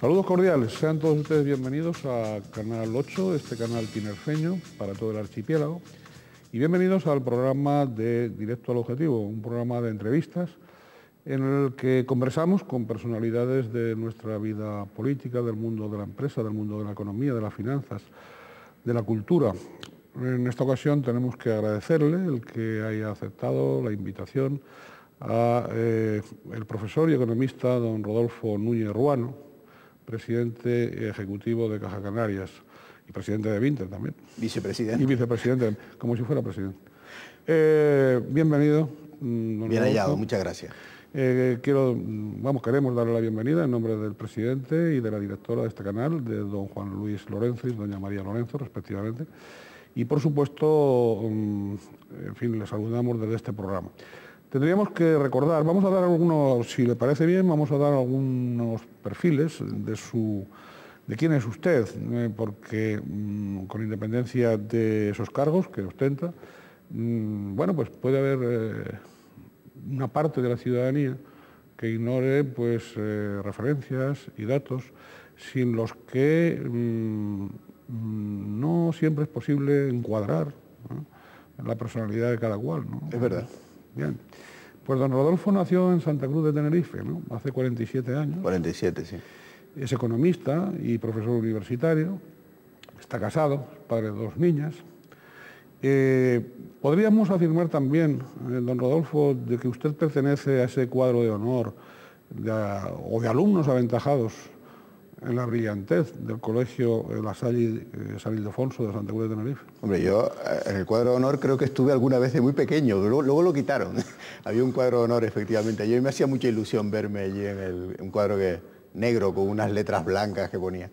Saludos cordiales, sean todos ustedes bienvenidos a Canal 8, este canal tinerfeño para todo el archipiélago, y bienvenidos al programa de Directo al Objetivo, un programa de entrevistas en el que conversamos con personalidades de nuestra vida política, del mundo de la empresa, del mundo de la economía, de las finanzas, de la cultura. En esta ocasión tenemos que agradecerle el que haya aceptado la invitación al eh, profesor y economista don Rodolfo Núñez Ruano, presidente ejecutivo de Caja Canarias y presidente de Vinter también. Vicepresidente. Y vicepresidente, como si fuera presidente. Eh, bienvenido. Mm, Bien hallado, muchas gracias. Eh, quiero, mm, vamos, queremos darle la bienvenida en nombre del presidente y de la directora de este canal, de don Juan Luis Lorenzo y doña María Lorenzo, respectivamente. Y, por supuesto, mm, en fin, les saludamos desde este programa. Tendríamos que recordar, vamos a dar algunos, si le parece bien, vamos a dar algunos perfiles de su de quién es usted, eh, porque mm, con independencia de esos cargos que ostenta, mm, bueno, pues puede haber eh, una parte de la ciudadanía que ignore pues eh, referencias y datos sin los que mm, no siempre es posible encuadrar la personalidad de cada cual. Es verdad. Bien. Pues don Rodolfo nació en Santa Cruz de Tenerife, Hace 47 años. 47, sí. Es economista y profesor universitario. Está casado, padre de dos niñas. Eh, podríamos afirmar también, eh, don Rodolfo, de que usted pertenece a ese cuadro de honor o de alumnos aventajados en la brillantez del colegio eh, La Salle eh, San Ildefonso de Santa Cruz de Tenerife? Hombre, yo en eh, el cuadro de honor creo que estuve alguna vez de muy pequeño, luego, lo quitaron. Había un cuadro de honor, efectivamente. Yo me hacía mucha ilusión verme allí en el, un cuadro que, negro con unas letras blancas que ponía.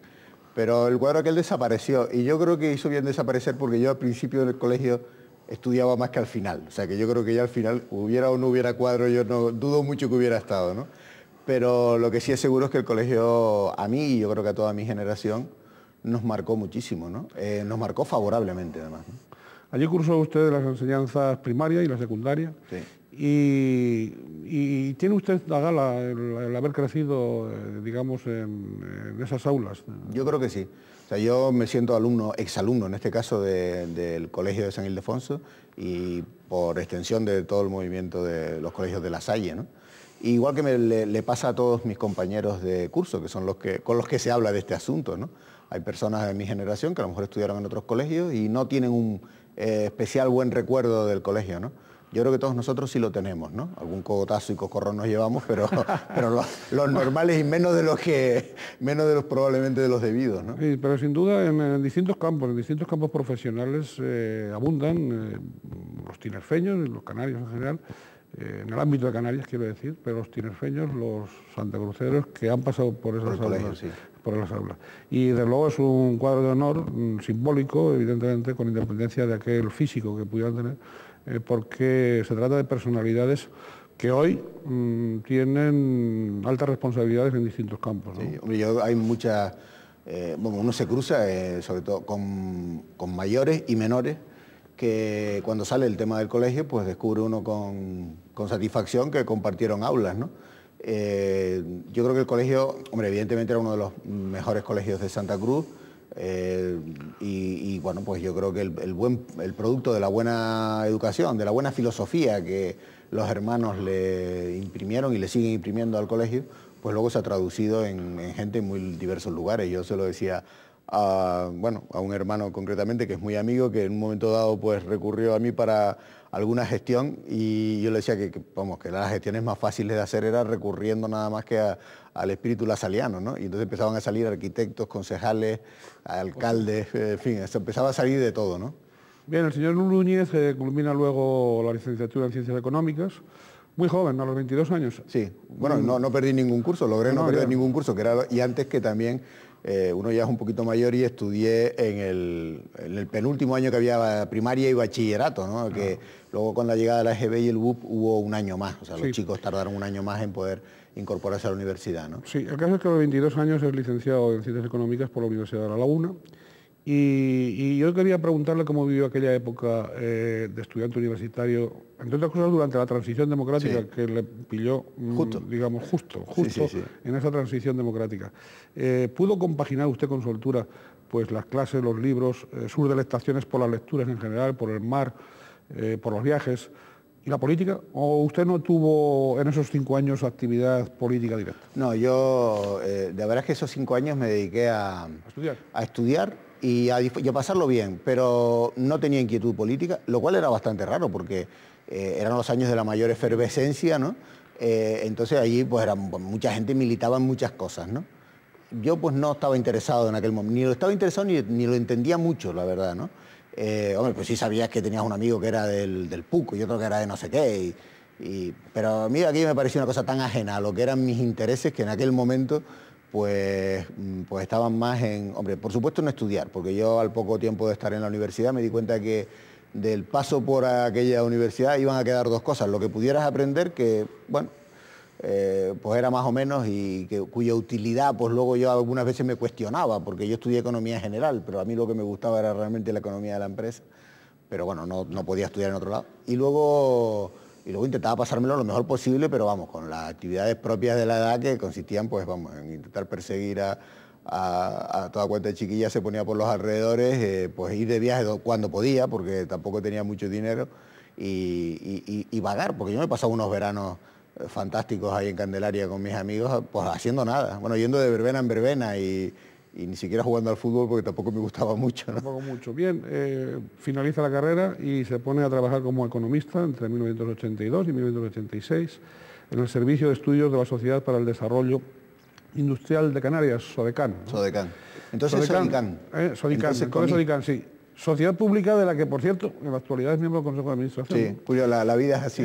Pero el cuadro aquel desapareció y yo creo que hizo bien desaparecer porque yo al principio del colegio estudiaba más que al final. O sea que yo creo que ya al final, hubiera o no hubiera cuadro, yo no dudo mucho que hubiera estado, ¿no? Pero lo que sí es seguro es que el colegio, a mí y yo creo que a toda mi generación, nos marcó muchísimo, ¿no? Eh, nos marcó favorablemente, además. Allí cursó usted las enseñanzas primarias y la secundaria. Sí. Y, tiene usted la gala el, haber crecido, eh, digamos, en, esas aulas. Yo creo que sí. O sea, yo me siento alumno, exalumno en este caso, del Colegio de San Ildefonso y por extensión de todo el movimiento de los colegios de La Salle, ¿no? Igual que le, pasa a todos mis compañeros de curso, que son los que, con los que se habla de este asunto. ¿no? Hay personas de mi generación que a lo mejor estudiaron en otros colegios y no tienen un eh, especial buen recuerdo del colegio. ¿no? Yo creo que todos nosotros sí lo tenemos, ¿no? Algún cogotazo y cocorrón nos llevamos, pero, los, normales y menos de los que, menos de los probablemente de los debidos, ¿no? Sí, pero sin duda en, distintos campos, en distintos campos profesionales eh, abundan eh, los tinerfeños, los canarios en general, eh, en el ámbito de Canarias, quiero decir, pero los tinerfeños, los santacruceros que han pasado por esas aulas. por las aulas. Y desde luego es un cuadro de honor mm, simbólico, evidentemente, con independencia de aquel físico que pudieran tener, eh, porque se trata de personalidades que hoy mm, tienen altas responsabilidades en distintos campos. Sí, hay muchas... Eh, bueno, uno se cruza, sobre todo, con mayores y menores que cuando sale el tema del colegio, pues descubre uno con, satisfacción que compartieron aulas, eh, yo creo que el colegio, hombre, evidentemente era uno de los mejores colegios de Santa Cruz, eh, y, bueno, pues yo creo que el, buen, el producto de la buena educación, de la buena filosofía que los hermanos le imprimieron y le siguen imprimiendo al colegio, pues luego se ha traducido en, en gente en muy diversos lugares. Yo se lo decía a, bueno, a un hermano concretamente que es muy amigo, que en un momento dado pues recurrió a mí para alguna gestión y yo le decía que, vamos, que las gestiones más fáciles de hacer era recurriendo nada más que al espíritu lasaliano, ¿no? Y entonces empezaban a salir arquitectos, concejales, alcaldes, eh, en fin, empezaba a salir de todo, ¿no? Bien, el señor Núñez eh, culmina luego la licenciatura en Ciencias Económicas, muy joven, a los 22 años. Sí, bueno, no, perdí ningún curso, logré no, perder ningún curso, que era, y antes que también eh, uno ya es un poquito mayor y estudié en el, penúltimo año que había primaria y bachillerato, ¿no? que luego con la llegada de la EGB y el BUP hubo un año más, o sea, los chicos tardaron un año más en poder incorporarse a la universidad. ¿no? Sí, el caso es que a los 22 años es licenciado en Ciencias Económicas por la Universidad de La Laguna, y, yo quería preguntarle cómo vivió aquella época eh, de estudiante universitario, entre otras cosas durante la transición democrática que le pilló, mm, digamos, justo, justo en esa transición democrática. Eh, ¿Pudo compaginar usted con soltura pues, las clases, los libros, de eh, sus delectaciones por las lecturas en general, por el mar, por los viajes? ¿Y la política? ¿O usted no tuvo en esos cinco años actividad política directa? No, yo, de verdad es que esos cinco años me dediqué a, a estudiar y a, pasarlo bien, pero no tenía inquietud política, lo cual era bastante raro porque eh, eran los años de la mayor efervescencia, ¿no? Eh, entonces allí pues era, mucha gente militaba en muchas cosas, ¿no? Yo pues no estaba interesado en aquel momento, ni lo estaba interesado ni, lo entendía mucho, la verdad, ¿no? Eh, hombre, pues sí sabías que tenías un amigo que era del, del Puco y otro que era de no sé qué, y, pero a mí aquí me pareció una cosa tan ajena a lo que eran mis intereses que en aquel momento pues, mm, pues estaban más en, hombre, por supuesto no estudiar, porque yo al poco tiempo de estar en la universidad me di cuenta que del paso por aquella universidad iban a quedar dos cosas, lo que pudieras aprender, que, bueno, eh, pues era más o menos y cuya utilidad pues luego yo algunas veces me cuestionaba, porque yo estudié economía general, pero a mí lo que me gustaba era realmente la economía de la empresa, pero bueno, no, no podía estudiar en otro lado. Y luego y luego intentaba pasármelo lo mejor posible, pero vamos, con las actividades propias de la edad que consistían, pues vamos, en intentar perseguir a, toda cuenta de chiquilla, se ponía por los alrededores, eh, pues ir de viaje cuando podía, porque tampoco tenía mucho dinero, y, vagar, porque yo me he pasado unos veranos eh, fantásticos ahí en Candelaria con mis amigos, pues haciendo nada, bueno, yendo de verbena en verbena y y ni siquiera jugando al fútbol porque tampoco me gustaba mucho. Tampoco mucho. Bien, eh, finaliza la carrera y se pone a trabajar como economista entre 1982 y 1986 en el Servicio de Estudios de la Sociedad para el Desarrollo Industrial de Canarias, SODECAN. SODECAN. Entonces SODECAN. SODICAN. SODICAN. sí. Sociedad Pública de la que, por cierto, en la actualidad es miembro del Consejo de Administración. Sí, cuya la, vida es así.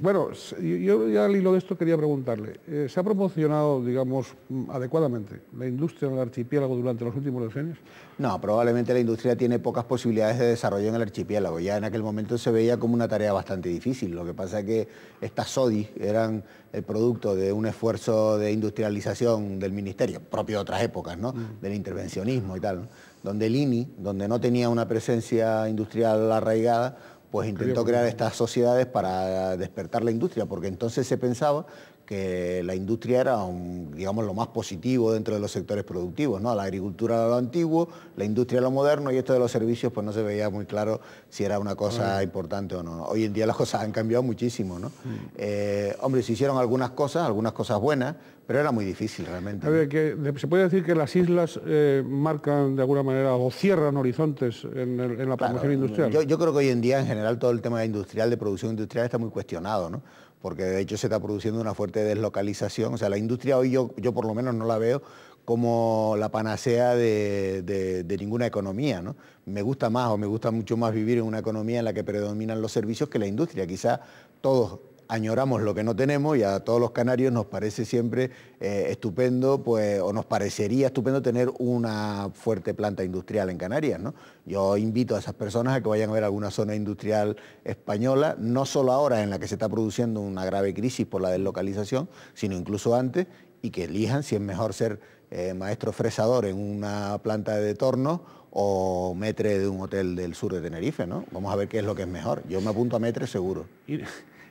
bueno, yo ya al hilo de esto quería preguntarle. Eh, ¿Se ha promocionado, digamos, mm, adecuadamente la industria en el archipiélago durante los últimos decenios? No, probablemente la industria tiene pocas posibilidades de desarrollo en el archipiélago. Ya en aquel momento se veía como una tarea bastante difícil. Lo que pasa es que estas SODI eran el producto de un esfuerzo de industrialización del Ministerio, propio de otras épocas, ¿no? Mm. Del intervencionismo y tal donde el INI, donde no tenía una presencia industrial arraigada, pues intentó crear estas sociedades para despertar la industria, porque entonces se pensaba que la industria era, digamos, lo más positivo dentro de los sectores productivos, ¿no? La agricultura era lo antiguo, la industria era lo moderno y esto de los servicios pues no se veía muy claro si era una cosa importante o no. Hoy en día las cosas han cambiado muchísimo, ¿no? Mm. Eh, hombre, se hicieron algunas cosas, algunas cosas buenas, pero era muy difícil realmente. se puede decir que las islas eh, marcan de alguna manera o cierran horizontes en, la producción industrial. Yo, creo que hoy en día en general todo el tema industrial, de producción industrial, está muy cuestionado, ¿no? porque de hecho se está produciendo una fuerte deslocalización. O sea, la industria hoy yo, yo por lo menos no la veo como la panacea de, ninguna economía. ¿no? Me gusta más o me gusta mucho más vivir en una economía en la que predominan los servicios que la industria. Quizá todos añoramos lo que no tenemos y a todos los canarios nos parece siempre eh, estupendo, pues, o nos parecería estupendo tener una fuerte planta industrial en Canarias. ¿no? Yo invito a esas personas a que vayan a ver alguna zona industrial española, no solo ahora en la que se está produciendo una grave crisis por la deslocalización, sino incluso antes, y que elijan si es mejor ser eh, maestro fresador en una planta de torno o metre de un hotel del sur de Tenerife, ¿no? Vamos a ver qué es lo que es mejor. Yo me apunto a metre seguro.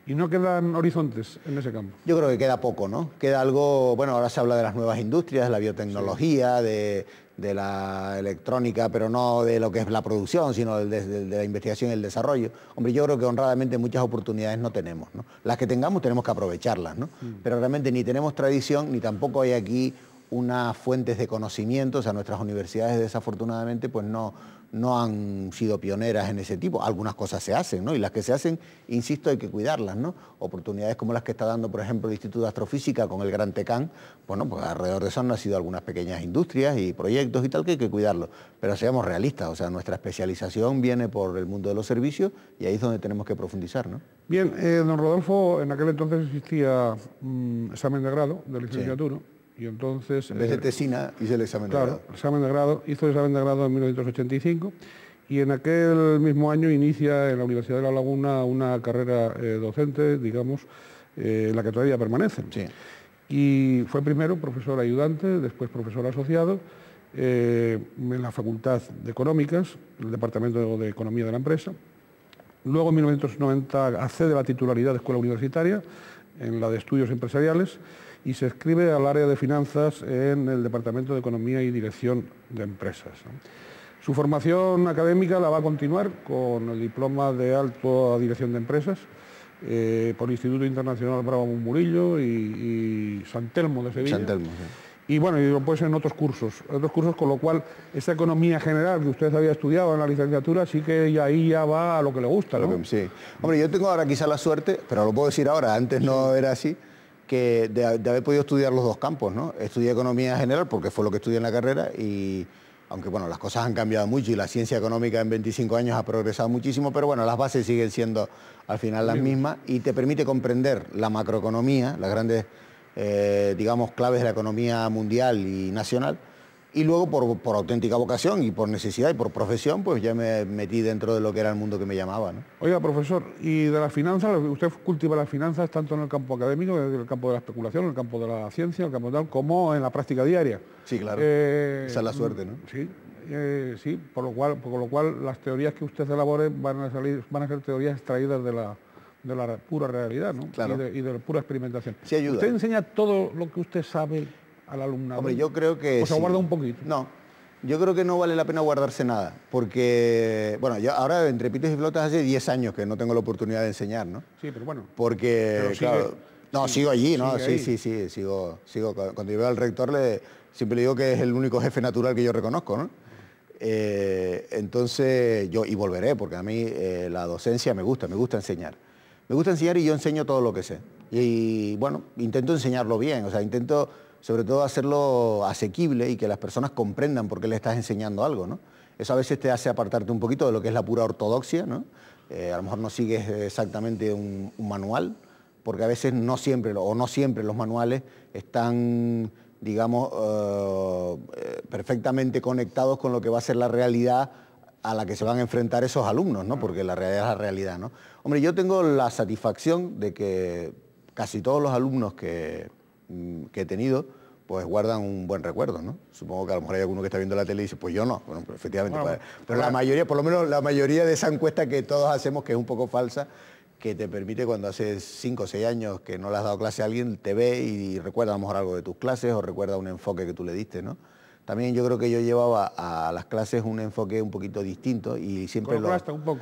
¿Y no quedan horizontes en ese campo? Yo creo que queda poco, ¿no? Queda algo, bueno, ahora se habla de las nuevas industrias, de la biotecnología, de, la electrónica, pero no de lo que es la producción, sino de, la investigación y el desarrollo. Hombre, yo creo que honradamente muchas oportunidades no tenemos, ¿no? Las que tengamos tenemos que aprovecharlas, ¿no? Mm. Pero realmente ni tenemos tradición, ni tampoco hay aquí unas fuentes de conocimiento. o sea, nuestras universidades desafortunadamente pues no, no han sido pioneras en ese tipo. Algunas cosas se hacen, ¿no? Y las que se hacen, insisto, hay que cuidarlas, ¿no? Oportunidades como las que está dando, por ejemplo, el Instituto de Astrofísica con el Gran Tecán, bueno, pues alrededor de eso han sido algunas pequeñas industrias y proyectos y tal que hay que cuidarlo. Pero seamos realistas, o sea, nuestra especialización viene por el mundo de los servicios y ahí es donde tenemos que profundizar, ¿no? Bien, eh, don Rodolfo, en aquel entonces existía mm, examen de grado de licenciatura. Y entonces... En vez de eh, tesina el examen de grado. Claro, examen de grado. Hizo el examen de grado en 1985 y en aquel mismo año inicia en la Universidad de La Laguna una carrera eh, docente, digamos, eh, en la que todavía permanece. Sí. Y fue primero profesor ayudante, después profesor asociado en la Facultad de Económicas, el Departamento de Economía de la empresa. Luego en 1990 accede a la titularidad de Escuela Universitaria, en la de Estudios Empresariales y se escribe al área de finanzas en el Departamento de Economía y Dirección de Empresas. Su formación académica la va a continuar con el diploma de alto Dirección de Empresas eh, por el Instituto Internacional Bravo Murillo y, y San Telmo de Sevilla. Y bueno, y después en otros cursos, otros cursos, con lo cual esa economía general que ustedes había estudiado en la licenciatura, sí que ya, ahí ya va a lo que le gusta, ¿no? Sí. Hombre, yo tengo ahora quizá la suerte, pero lo puedo decir ahora, antes no era así, que de, haber podido estudiar los dos campos, ¿no? Estudié economía general porque fue lo que estudié en la carrera y aunque bueno, las cosas han cambiado mucho y la ciencia económica en 25 años ha progresado muchísimo, pero bueno, las bases siguen siendo al final las mismas y te permite comprender la macroeconomía, las grandes, eh, digamos, claves de la economía mundial y nacional y luego por, auténtica vocación y por necesidad y por profesión, pues ya me metí dentro de lo que era el mundo que me llamaba. Oiga, profesor, y de las finanzas, usted cultiva las finanzas tanto en el campo académico, en el campo de la especulación, en el campo de la ciencia, en el campo tal, como en la práctica diaria. Sí, claro. Eh, Esa es la suerte, ¿no? Sí, eh, sí, por lo, cual, por lo cual las teorías que usted elabore van a, salir, van a ser teorías extraídas de la, de la pura realidad ¿no? Claro. Y, de, la pura experimentación. ¿Usted enseña todo lo que usted sabe al alumnado? Hombre, yo creo que... O sea, guarda un poquito. No, yo creo que no vale la pena guardarse nada, porque, bueno, yo ahora entre pitos y flotas hace 10 años que no tengo la oportunidad de enseñar, ¿no? Sí, pero bueno. Porque, no, sigo allí, ¿no? Sí, sí, sí, sigo, sigo. Cuando yo veo al rector, le, siempre le digo que es el único jefe natural que yo reconozco, ¿no? Eh, entonces, yo, y volveré, porque a mí eh, la docencia me gusta, me gusta enseñar. Me gusta enseñar y yo enseño todo lo que sé. Y, bueno, intento enseñarlo bien, o sea, intento sobre todo hacerlo asequible y que las personas comprendan por qué le estás enseñando algo, ¿no? Eso a veces te hace apartarte un poquito de lo que es la pura ortodoxia, ¿no? Eh, a lo mejor no sigues exactamente un, manual, porque a veces no siempre, o no siempre los manuales están, digamos, eh, perfectamente conectados con lo que va a ser la realidad a la que se van a enfrentar esos alumnos, ¿no? Porque la realidad es la realidad, ¿no? Hombre, yo tengo la satisfacción de que casi todos los alumnos que, Mm, que he tenido, pues guardan un buen recuerdo, ¿no? Supongo que a lo mejor hay alguno que está viendo la tele y dice, pues yo no, efectivamente. pero la mayoría, por lo menos la mayoría de esa encuesta que todos hacemos, que es un poco falsa, que te permite cuando hace cinco o seis años que no le has dado clase a alguien, te ve y recuerda a lo mejor algo de tus clases o recuerda un enfoque que tú le diste, ¿no? También yo creo que yo llevaba a las clases un enfoque un poquito distinto y siempre lo... un poco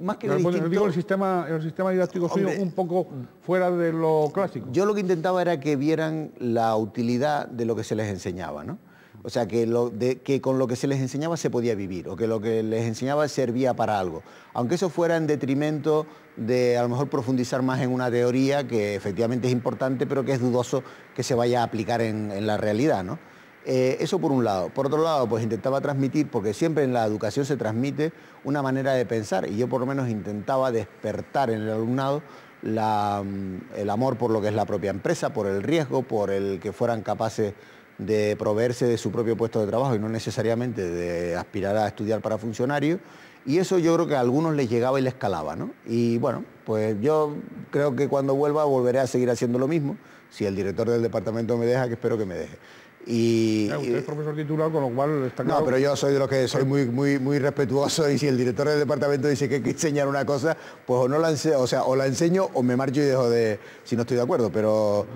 más que de el sistema, el sistema didáctico un poco fuera de lo clásico. Yo lo que intentaba era que vieran la utilidad de lo que se les enseñaba, ¿no? O sea, que, lo que con lo que se les enseñaba se podía vivir, o que lo que les enseñaba servía para algo. Aunque eso fuera en detrimento de a lo mejor profundizar más en una teoría que efectivamente es importante, pero que es dudoso que se vaya a aplicar en, en la realidad, ¿no? Eh, eso por un lado. Por otro lado, pues intentaba transmitir, porque siempre en la educación se transmite una manera de pensar, y yo por lo menos intentaba despertar en el alumnado mm, el amor por lo que es la propia empresa, por el riesgo, por el que fueran capaces de proveerse de su propio puesto de trabajo y no necesariamente de aspirar a estudiar para funcionario. Y eso yo creo que a algunos les llegaba y les calaba, Y bueno, pues yo creo que cuando vuelva volveré a seguir haciendo lo mismo, si el director del departamento me deja, que espero que me deje. Y, eh, usted es profesor titular, con lo cual está claro. No, pero yo soy de los que soy muy, muy, respetuoso y si el director del departamento dice que hay que enseñar una cosa, pues o no la enseño, o sea, o la enseño o me marcho y dejo de. si no estoy de acuerdo. Pero,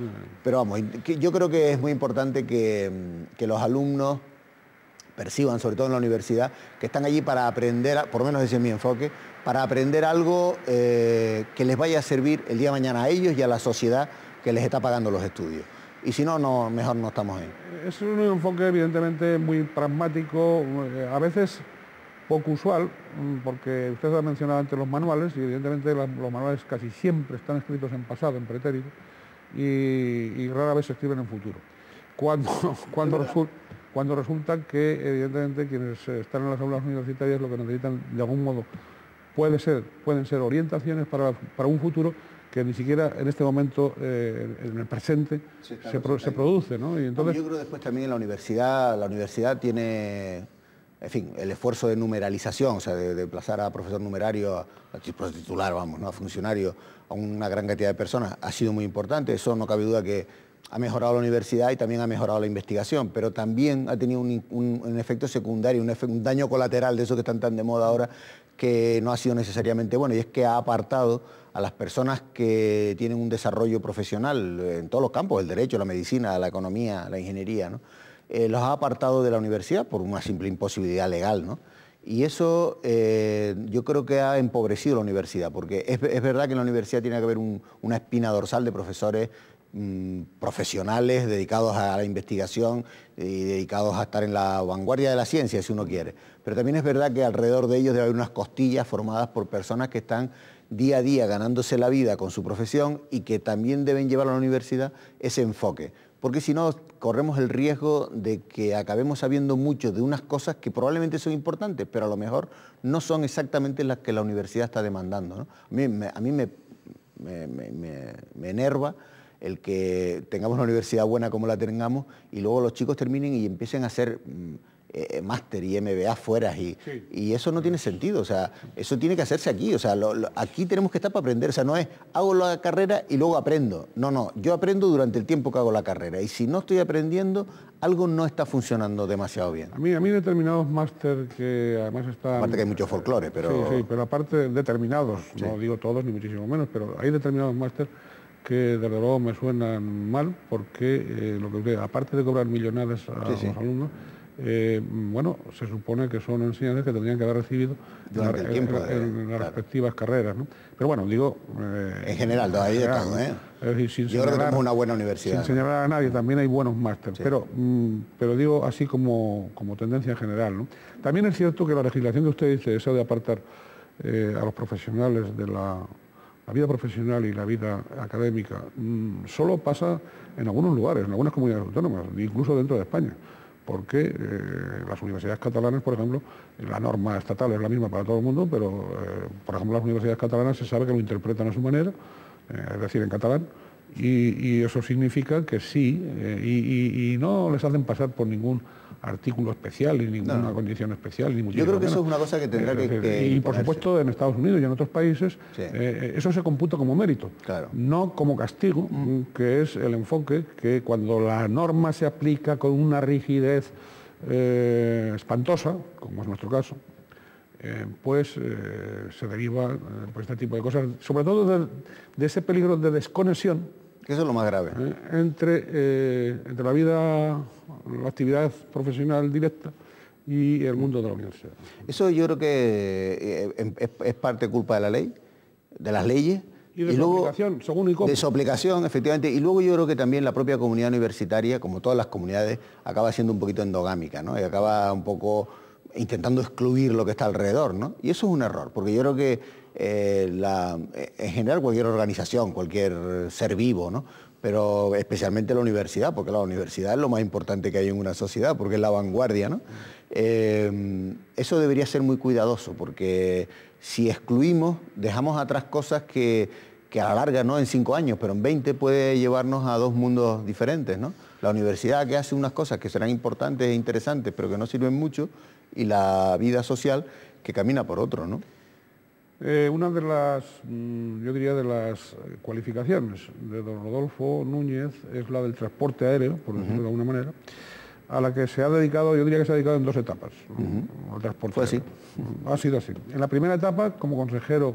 vamos, yo creo que es muy importante que, los alumnos perciban, sobre todo en la universidad, que están allí para aprender, por lo menos ese es mi enfoque, para aprender algo eh, que les vaya a servir el día de mañana a ellos y a la sociedad que les está pagando los estudios y si no, no mejor no estamos ahí. Es un enfoque evidentemente muy pragmático, eh, a veces poco usual, mm, porque usted ha mencionado antes los manuales, y evidentemente los manuales casi siempre están escritos en pasado, en pretérito, y, rara vez se escriben en futuro. Cuando, cuando, cuando resulta que evidentemente quienes están en las aulas universitarias lo que necesitan de algún modo puede ser, pueden ser orientaciones para, para un futuro que ni siquiera en este momento, eh, en el presente, se, produce. Y entonces... Yo creo que después también en la universidad, la universidad tiene, en fin, el esfuerzo de numeralización, o sea, de, desplazar a profesor numerario, a, titular, vamos, ¿no? a funcionario, a una gran cantidad de personas, ha sido muy importante, eso no cabe duda que ha mejorado la universidad y también ha mejorado la investigación, pero también ha tenido un, efecto secundario, un, un, daño colateral de eso que están tan de moda ahora, que no ha sido necesariamente bueno y es que ha apartado a las personas que tienen un desarrollo profesional en todos los campos, el derecho, la medicina, la economía, la ingeniería, eh, los ha apartado de la universidad por una simple imposibilidad legal. Y eso eh, yo creo que ha empobrecido la universidad, porque es, verdad que en la universidad tiene que haber una espina dorsal de profesores Mm, profesionales dedicados a la investigación y dedicados a estar en la vanguardia de la ciencia, si uno quiere. Pero también es verdad que alrededor de ellos debe haber unas costillas formadas por personas que están día a día ganándose la vida con su profesión y que también deben llevar a la universidad ese enfoque. Porque si no, corremos el riesgo de que acabemos sabiendo mucho de unas cosas que probablemente son importantes, pero a lo mejor no son exactamente las que la universidad está demandando. A mí, me enerva el que tengamos una universidad buena como la tengamos y luego los chicos terminen y empiecen a hacer mm, eh, eh, máster y MBA fuera y, eso no tiene sentido, o sea, eso tiene que hacerse aquí, o sea, aquí tenemos que estar para aprender, o sea, no es hago la carrera y luego aprendo, no, no, yo aprendo durante el tiempo que hago la carrera y si no estoy aprendiendo, algo no está funcionando demasiado bien. A mí, a mí determinados máster que además está Aparte que hay muchos folclores, pero... Sí, sí, pero aparte determinados, no digo todos ni muchísimo menos, pero hay determinados máster que desde luego me suenan mal, porque eh, lo que aparte de cobrar millonadas a los alumnos, eh, bueno, se supone que son enseñanzas que tendrían que haber recibido eh, en, las respectivas carreras. ¿no? Pero bueno, digo... en general, todavía en todo, ¿eh? Yo creo que tenemos una buena universidad. Sin señalar a nadie, también hay buenos másteres, pero, mm, pero digo así como, como tendencia general. ¿no? También es cierto que la legislación que usted dice, eso de apartar a los profesionales de la la vida profesional y la vida académica mm, solo pasa en algunos lugares, en algunas comunidades autónomas, incluso dentro de España, porque eh, las universidades catalanas, por ejemplo, la norma estatal es la misma para todo el mundo, pero, eh, por ejemplo, las universidades catalanas se sabe que lo interpretan a su manera, eh, es decir, en catalán, y, eso significa que sí, y no les hacen pasar por ningún artículo especial, y ninguna condición especial, ni Yo creo que eso es una cosa que tendrá eh, eh, que, Y por supuesto en Estados Unidos y en otros países eh, eso se computa como mérito, no como castigo, mm. que es el enfoque que cuando la norma se aplica con una rigidez espantosa, como es nuestro caso, pues se deriva por pues, este tipo de cosas, sobre todo de ese peligro de desconexión es lo más grave. Eh, entre, eh, entre la vida, la actividad profesional directa y el mundo de la universidad. Eso yo creo que eh, em, es, parte culpa de la ley, de las leyes. Y de su aplicación, según De su aplicación, efectivamente. Y luego yo creo que también la propia comunidad universitaria, como todas las comunidades, acaba siendo un poquito endogámica, ¿no? Y acaba un poco intentando excluir lo que está alrededor, ¿no? Y eso es un error, porque yo creo que eh, eh, en general cualquier organización, cualquier ser vivo, pero especialmente la universidad, porque la universidad es lo más importante que hay en una sociedad, porque es la vanguardia. ¿no? Eh, eso debería ser muy cuidadoso, porque si excluimos, dejamos atrás cosas que, a la larga, no en cinco años, pero en 20 puede llevarnos a dos mundos diferentes. ¿no? La universidad que hace unas cosas que serán importantes e interesantes, pero que no sirven mucho, y la vida social que camina por otro. ¿no? Eh, una de las, mm, yo diría, de las cualificaciones de don Rodolfo Núñez es la del transporte aéreo, por decirlo de alguna manera, a la que se ha dedicado, yo diría que se ha dedicado en dos etapas, transporte así. Ha sido así. En la primera etapa, como consejero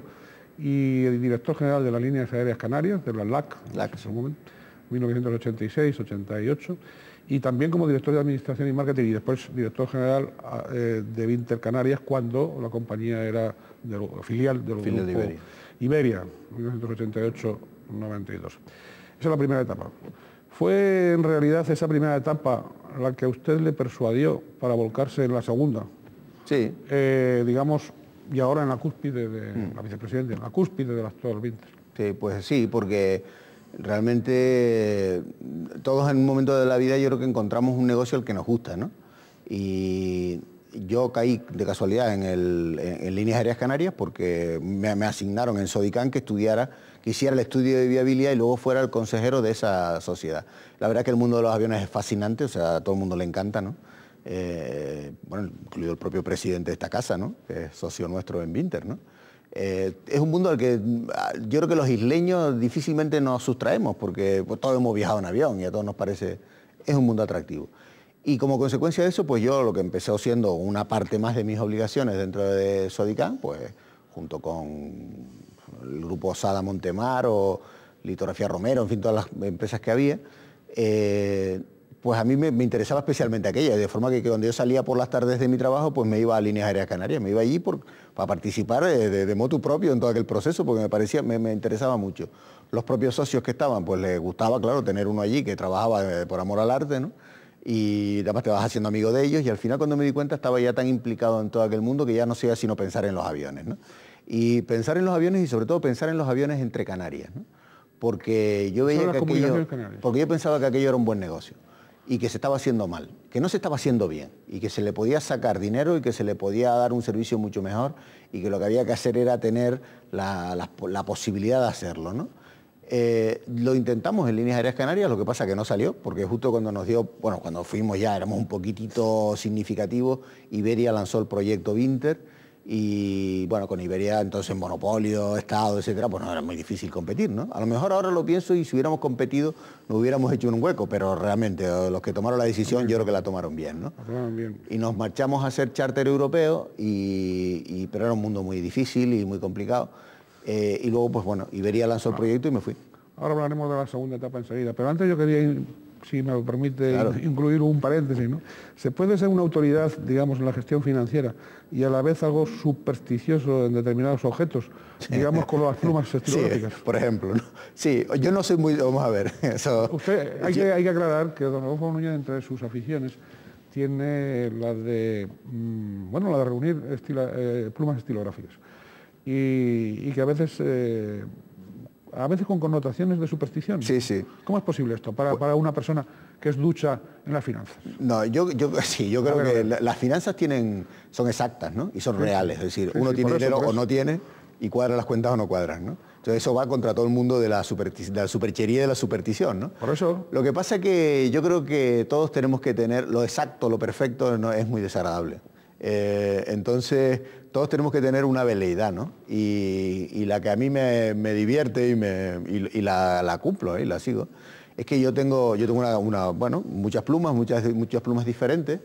y director general de las líneas aéreas canarias, de la LAC, en momento, 1986-88, y también como director de Administración y Marketing y después director general ah, eh, de Vinter Canarias cuando la compañía era filial del de Iberia, Iberia 1988-92. Esa es la primera etapa. ¿Fue en realidad esa primera etapa la que a usted le persuadió para volcarse en la segunda? Sí. Eh, digamos, y ahora en la cúspide de mm. la vicepresidenta, en la cúspide del actual Vinter. Sí, pues sí, porque Realmente todos en un momento de la vida yo creo que encontramos un negocio al que nos gusta, ¿no? Y yo caí de casualidad en, líneas aéreas canarias porque me, asignaron en Sodicán que estudiara, que hiciera el estudio de viabilidad y luego fuera el consejero de esa sociedad. La verdad es que el mundo de los aviones es fascinante, o sea, a todo el mundo le encanta, ¿no? Eh, bueno, incluido el propio presidente de esta casa, ¿no? Que es socio nuestro en Winter, ¿no? Eh, es un mundo al que mm, yo creo que los isleños difícilmente nos sustraemos porque pues, todos hemos viajado en avión y a todos nos parece, es un mundo atractivo. Y como consecuencia de eso, pues yo lo que empecé siendo una parte más de mis obligaciones dentro de Sodicam, pues junto con el grupo Sada Montemar o Litografía Romero, en fin, todas las empresas que había, eh, pues a mí me, interesaba especialmente aquella, de forma que, cuando yo salía por las tardes de mi trabajo, pues me iba a Líneas Aéreas Canarias, me iba allí por, para participar eh, de, moto propio en todo aquel proceso, porque me parecía, me, interesaba mucho. Los propios socios que estaban, pues les gustaba, claro, tener uno allí que trabajaba eh, por amor al arte, ¿no? Y además te vas haciendo amigo de ellos, y al final cuando me di cuenta estaba ya tan implicado en todo aquel mundo que ya no sea sino pensar en los aviones, ¿no? Y pensar en los aviones y sobre todo pensar en los aviones entre Canarias, ¿no? Porque yo veía que aquello, porque yo pensaba que aquello era un buen negocio y que se estaba haciendo mal, que no se estaba haciendo bien y que se le podía sacar dinero y que se le podía dar un servicio mucho mejor y que lo que había que hacer era tener la, posibilidad de hacerlo. ¿no? Eh, lo intentamos en líneas aéreas canarias, lo que pasa que no salió, porque justo cuando nos dio, bueno, cuando fuimos ya éramos un poquitito significativos, Iberia lanzó el proyecto Vinter y bueno, con Iberia entonces monopolio, Estado, etcétera, pues no era muy difícil competir, ¿no? A lo mejor ahora lo pienso y si hubiéramos competido no hubiéramos hecho un hueco, pero realmente eh, los que tomaron la decisión yo creo que la tomaron bien, ¿no? bien. Y nos marchamos a hacer charter europeo, y, pero era un mundo muy difícil y muy complicado. Eh, y luego, pues bueno, Iberia lanzó el ah. proyecto y me fui. Ahora hablaremos de la segunda etapa enseguida, pero antes yo quería si me permite incluir un paréntesis, ¿no? Se puede ser una autoridad, digamos, en la gestión financiera y a la vez algo supersticioso en determinados objetos, digamos, con las plumas estilográficas. por ejemplo, ¿no? Sí, yo no soy muy... Vamos a ver. Eso... Usted, hay, que, hay que aclarar que don Rodolfo Núñez, entre sus aficiones, tiene la de, mm, bueno, la de reunir eh, plumas estilográficas. Y, que a veces eh, a veces con connotaciones de superstición. Sí, sí. ¿Cómo es posible esto para, una persona que es ducha en las finanzas? No, yo, yo sí, yo creo que las finanzas tienen, son exactas ¿no? y son reales. Es decir, uno tiene dinero o no tiene y cuadra las cuentas o no cuadran. Entonces eso va contra todo el mundo de la, de la superchería y de la superstición. ¿no? Por eso. Lo que pasa es que yo creo que todos tenemos que tener lo exacto, lo perfecto, no, es muy desagradable. Eh, entonces, todos tenemos que tener una veleidad, ¿no? Y, la que a mí me, divierte y, me, la, cumplo ¿eh? y la sigo, es que yo tengo, yo tengo bueno, muchas plumas, muchas, muchas plumas diferentes,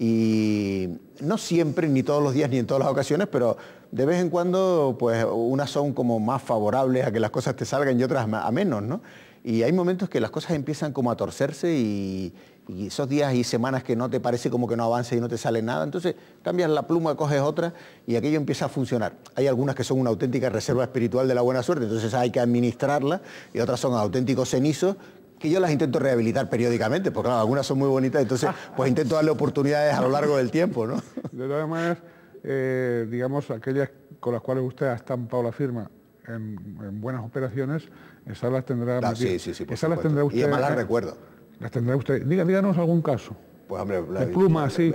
y no siempre, ni todos los días, ni en todas las ocasiones, pero de vez en cuando, pues unas son como más favorables a que las cosas te salgan y otras a menos, ¿no? Y hay momentos que las cosas empiezan como a torcerse y, y esos días y semanas que no te parece como que no avances y no te sale nada, entonces cambias la pluma, coges otra y aquello empieza a funcionar. Hay algunas que son una auténtica reserva espiritual de la buena suerte, entonces hay que administrarla y otras son auténticos cenizos que yo las intento rehabilitar periódicamente, porque claro, algunas son muy bonitas, entonces pues intento darle oportunidades a lo largo del tiempo, ¿no? De todas maneras, eh, digamos, aquellas con las cuales usted ha estampado la firma en, buenas operaciones, esas las tendrá... Ah, más sí, sí, sí, esas las tendrá usted... Y ¿eh? las recuerdo. Las tendrá usted. díganos algún caso. Pues hombre, pluma, sí.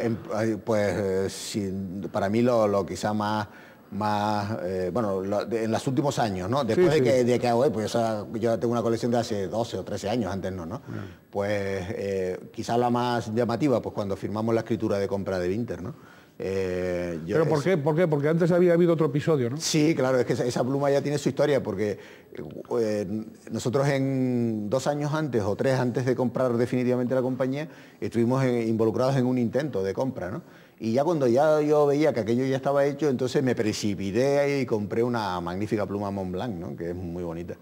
pues eh, para mí lo, lo quizá más más, eh, bueno, en los últimos años, ¿no? Después de, que, de que hago, pues yo tengo una colección de hace 12 o 13 años, antes no, ¿no? Pues eh, quizá la más llamativa, pues cuando firmamos la escritura de compra de Winter, ¿no? Eh, ¿Pero por qué? por qué? Porque antes había habido otro episodio, ¿no? Sí, claro, es que esa, pluma ya tiene su historia, porque eh, nosotros en dos años antes o tres antes de comprar definitivamente la compañía, estuvimos involucrados en un intento de compra, ¿no? Y ya cuando ya yo veía que aquello ya estaba hecho, entonces me precipité y compré una magnífica pluma Montblanc, ¿no? Que es muy bonita.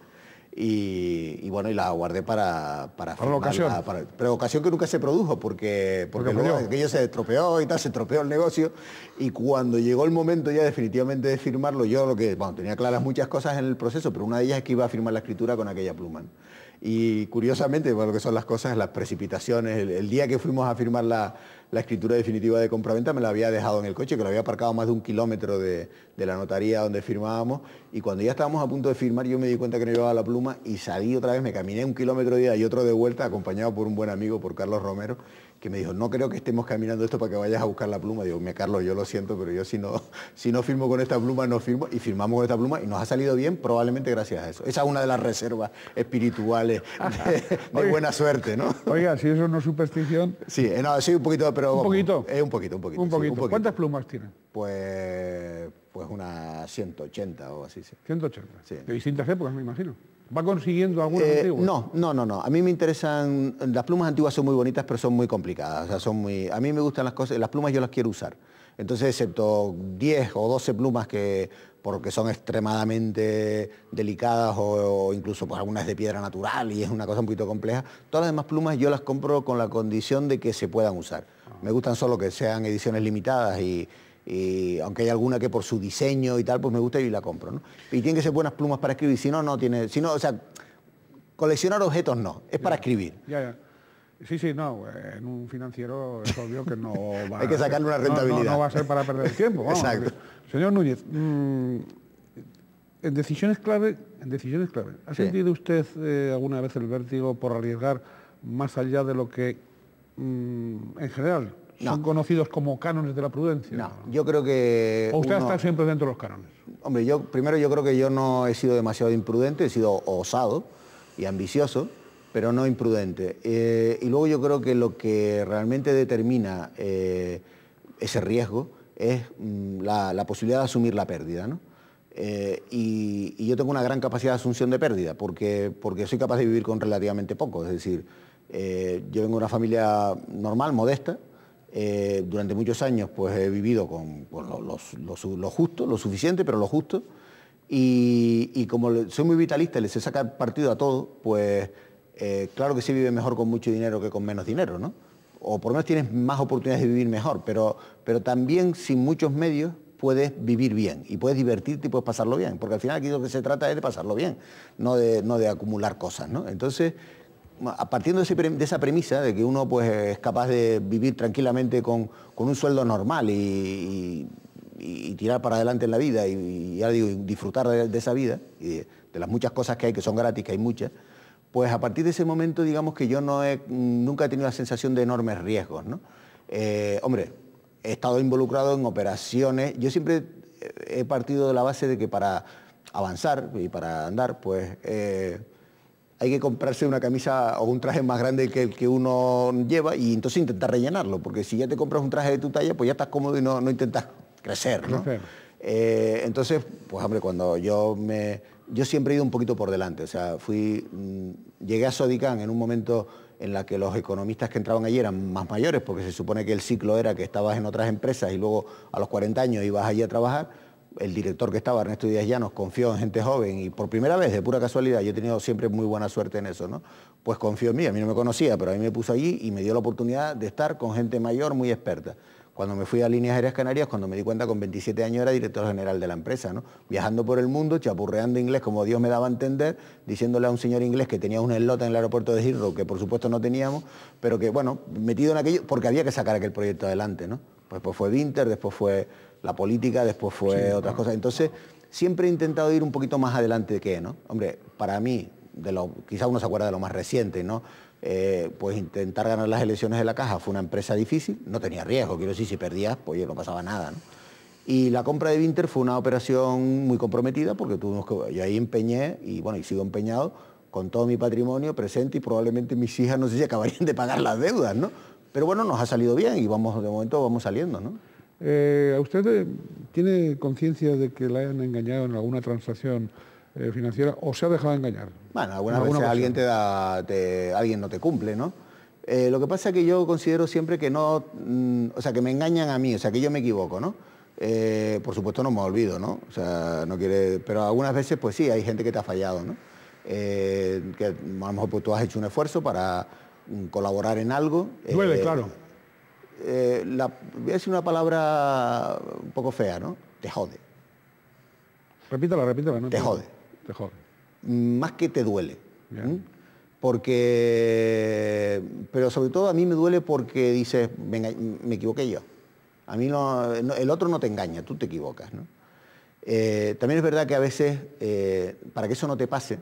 Y, bueno, y la guardé para... Para, para ocasión. para, pero ocasión que nunca se produjo, porque, porque, aquello se estropeó y tal, se estropeó el negocio. Y cuando llegó el momento ya definitivamente de firmarlo, yo lo que, tenía claras muchas cosas en el proceso, pero una de ellas es que iba a firmar la escritura con aquella pluma. Y curiosamente, bueno, lo que son las cosas, las precipitaciones, el, día que fuimos a firmar la, escritura definitiva de compraventa me la había dejado en el coche, que lo había aparcado más de un kilómetro de, de, la notaría donde firmábamos. Y cuando ya estábamos a punto de firmar, yo me di cuenta que no llevaba la pluma y salí otra vez, me caminé un kilómetro de ida y otro de vuelta, acompañado por un buen amigo, por Carlos Romero que me dijo, no creo que estemos caminando esto para que vayas a buscar la pluma. Digo, me Carlos, yo lo siento, pero yo si no, si no firmo con esta pluma, no firmo. Y firmamos con esta pluma y nos ha salido bien, probablemente gracias a eso. Esa es una de las reservas espirituales de, buena suerte, ¿no? Oiga, si eso no es superstición... Sí, eh, no, sí, un poquito, pero... ¿Un poquito? Es eh, un poquito, un poquito. Un poquito. ¿Cuántas plumas tiene? Pues, pues unas 180 o así, 180. Sí. De distintas épocas, me imagino. ¿Va consiguiendo algunas eh, No, no, no, no. A mí me interesan... Las plumas antiguas son muy bonitas, pero son muy complicadas. O sea, son muy... A mí me gustan las cosas... Las plumas yo las quiero usar. Entonces, excepto 10 o 12 plumas que porque son extremadamente delicadas o, incluso pues, algunas de piedra natural y es una cosa un poquito compleja, todas las demás plumas yo las compro con la condición de que se puedan usar. Me gustan solo que sean ediciones limitadas y, y eh, aunque hay alguna que por su diseño y tal, pues me gusta y la compro. ¿no? Y tiene que ser buenas plumas para escribir, si no, no tiene. Si no, o sea, coleccionar objetos no, es para escribir. Ya, ya. Sí, sí, no, en un financiero es obvio que no va Hay que sacarle una rentabilidad. No, va a ser para perder el tiempo. Exacto. Señor Núñez, mm, en decisiones clave, en decisiones clave, ¿ha sentido usted eh, alguna vez el vértigo por arriesgar más allá de lo que, mm, en general, son conocidos como cánones de la prudencia. No, yo creo que... ¿O usted está siempre dentro de los cánones? Hombre, yo primero yo creo que yo no he sido demasiado imprudente, he sido osado y ambicioso, pero no imprudente. Eh, y luego yo creo que lo que realmente determina eh, ese riesgo es mm, la, posibilidad de asumir la pérdida, eh, y, yo tengo una gran capacidad de asunción de pérdida, porque, porque soy capaz de vivir con relativamente poco. Es decir, yo vengo de una familia normal, modesta, eh, durante muchos años pues he vivido con, pues, lo, justo, lo suficiente, pero lo justo. Y, como soy muy vitalista y les sé sacar partido a todo, pues eh, claro que sí vive mejor con mucho dinero que con menos dinero, ¿no? O por lo menos tienes más oportunidades de vivir mejor, pero, pero también sin muchos medios puedes vivir bien y puedes divertirte y puedes pasarlo bien, porque al final aquí lo que se trata es de pasarlo bien, no de, no de acumular cosas, ¿no? Entonces... A partiendo de, esa premisa de que uno pues, es capaz de vivir tranquilamente con, un sueldo normal y, tirar para adelante en la vida y, disfrutar de, esa vida y de, las muchas cosas que hay, que son gratis, que hay muchas, pues a partir de ese momento digamos que yo no he, nunca he tenido la sensación de enormes riesgos. Eh, hombre, he estado involucrado en operaciones, yo siempre he partido de la base de que para avanzar y para andar, pues... Eh, hay que comprarse una camisa o un traje más grande que que uno lleva y entonces intentar rellenarlo, porque si ya te compras un traje de tu talla, pues ya estás cómodo y no, no intentas crecer, ¿no? Eh, entonces, pues hombre, cuando yo me... Yo siempre he ido un poquito por delante, o sea, fui... Mm, llegué a Sodicán en un momento en la que los economistas que entraban allí eran más mayores, porque se supone que el ciclo era que estabas en otras empresas y luego a los 40 años ibas allí a trabajar, el director que estaba, Ernesto Díaz nos confió en gente joven y por primera vez, de pura casualidad, yo he tenido siempre muy buena suerte en eso, ¿no? Pues confió en mí, a mí no me conocía, pero a mí me puso allí y me dio la oportunidad de estar con gente mayor muy experta. Cuando me fui a Líneas Aéreas Canarias, cuando me di cuenta con 27 años era director general de la empresa, ¿no? Viajando por el mundo, chapurreando inglés como Dios me daba a entender, diciéndole a un señor inglés que tenía una eslota en el aeropuerto de Girro, que por supuesto no teníamos, pero que, bueno, metido en aquello, porque había que sacar aquel proyecto adelante, ¿no? Pues, pues fue winter después fue la política, después fue otras cosas. Entonces, siempre he intentado ir un poquito más adelante que, ¿no? Hombre, para mí, de quizá uno se acuerda de lo más reciente, ¿no? Eh, pues intentar ganar las elecciones de la caja fue una empresa difícil, no tenía riesgo, quiero decir, si perdías, pues yo no pasaba nada, ¿no? Y la compra de Winter fue una operación muy comprometida porque tuvimos que, yo ahí empeñé y bueno, y sigo empeñado con todo mi patrimonio presente y probablemente mis hijas no sé si acabarían de pagar las deudas, ¿no? Pero bueno, nos ha salido bien y vamos de momento vamos saliendo, ¿no? Eh, ¿A usted eh, tiene conciencia de que la hayan engañado en alguna transacción eh, financiera o se ha dejado engañar? Bueno, algunas veces alguien, te da, alguien no te cumple, ¿no? lo que pasa es que yo considero siempre que no, mm, o sea, que me engañan a mí, o sea, que yo me equivoco, ¿no? por supuesto no me olvido, ¿no? O sea, no quiere, pero algunas veces pues sí, hay gente que te ha fallado, ¿no? que a lo mejor pues, tú has hecho un esfuerzo para mm, colaborar en algo. Duele, claro. Eh, voy a decir una palabra un poco fea, ¿no? Te jode. Repítala, repítala. No te, jode. Te jode. Más que te duele. Porque, pero sobre todo a mí me duele porque dices, venga, me equivoqué yo. A mí no, el otro no te engaña, tú te equivocas. ¿no? Eh, también es verdad que a veces, eh, para que eso no te pase,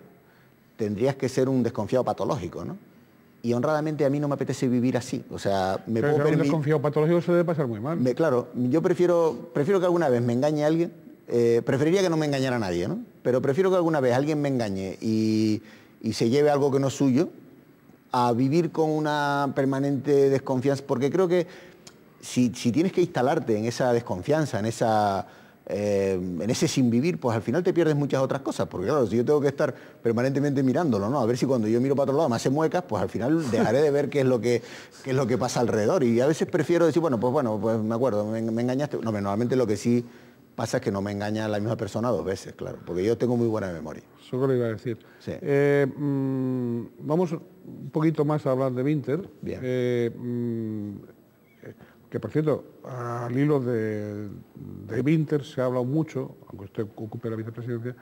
tendrías que ser un desconfiado patológico, ¿no? y honradamente a mí no me apetece vivir así. O sea, me Pero puedo desconfiado patológico se debe pasar muy mal. claro, yo prefiero, prefiero que alguna vez me engañe alguien. Eh, preferiría que no me engañara nadie, ¿no? Pero prefiero que alguna vez alguien me engañe y, se lleve algo que no es suyo a vivir con una permanente desconfianza. Porque creo que si, si tienes que instalarte en esa desconfianza, en esa eh, en ese sin vivir, pues al final te pierdes muchas otras cosas, porque claro, si yo tengo que estar permanentemente mirándolo, ¿no? A ver si cuando yo miro para otro lado me hace muecas, pues al final dejaré de ver qué es lo que, es lo que pasa alrededor. Y a veces prefiero decir, bueno, pues bueno, pues me acuerdo, me, engañaste. No, normalmente lo que sí pasa es que no me engaña la misma persona dos veces, claro, porque yo tengo muy buena memoria. Eso que lo iba a decir. Eh, mm, vamos un poquito más a hablar de Winter. Bien. Eh, mm, que por cierto, al hilo de, de Winter se ha hablado mucho, aunque usted ocupe la vicepresidencia,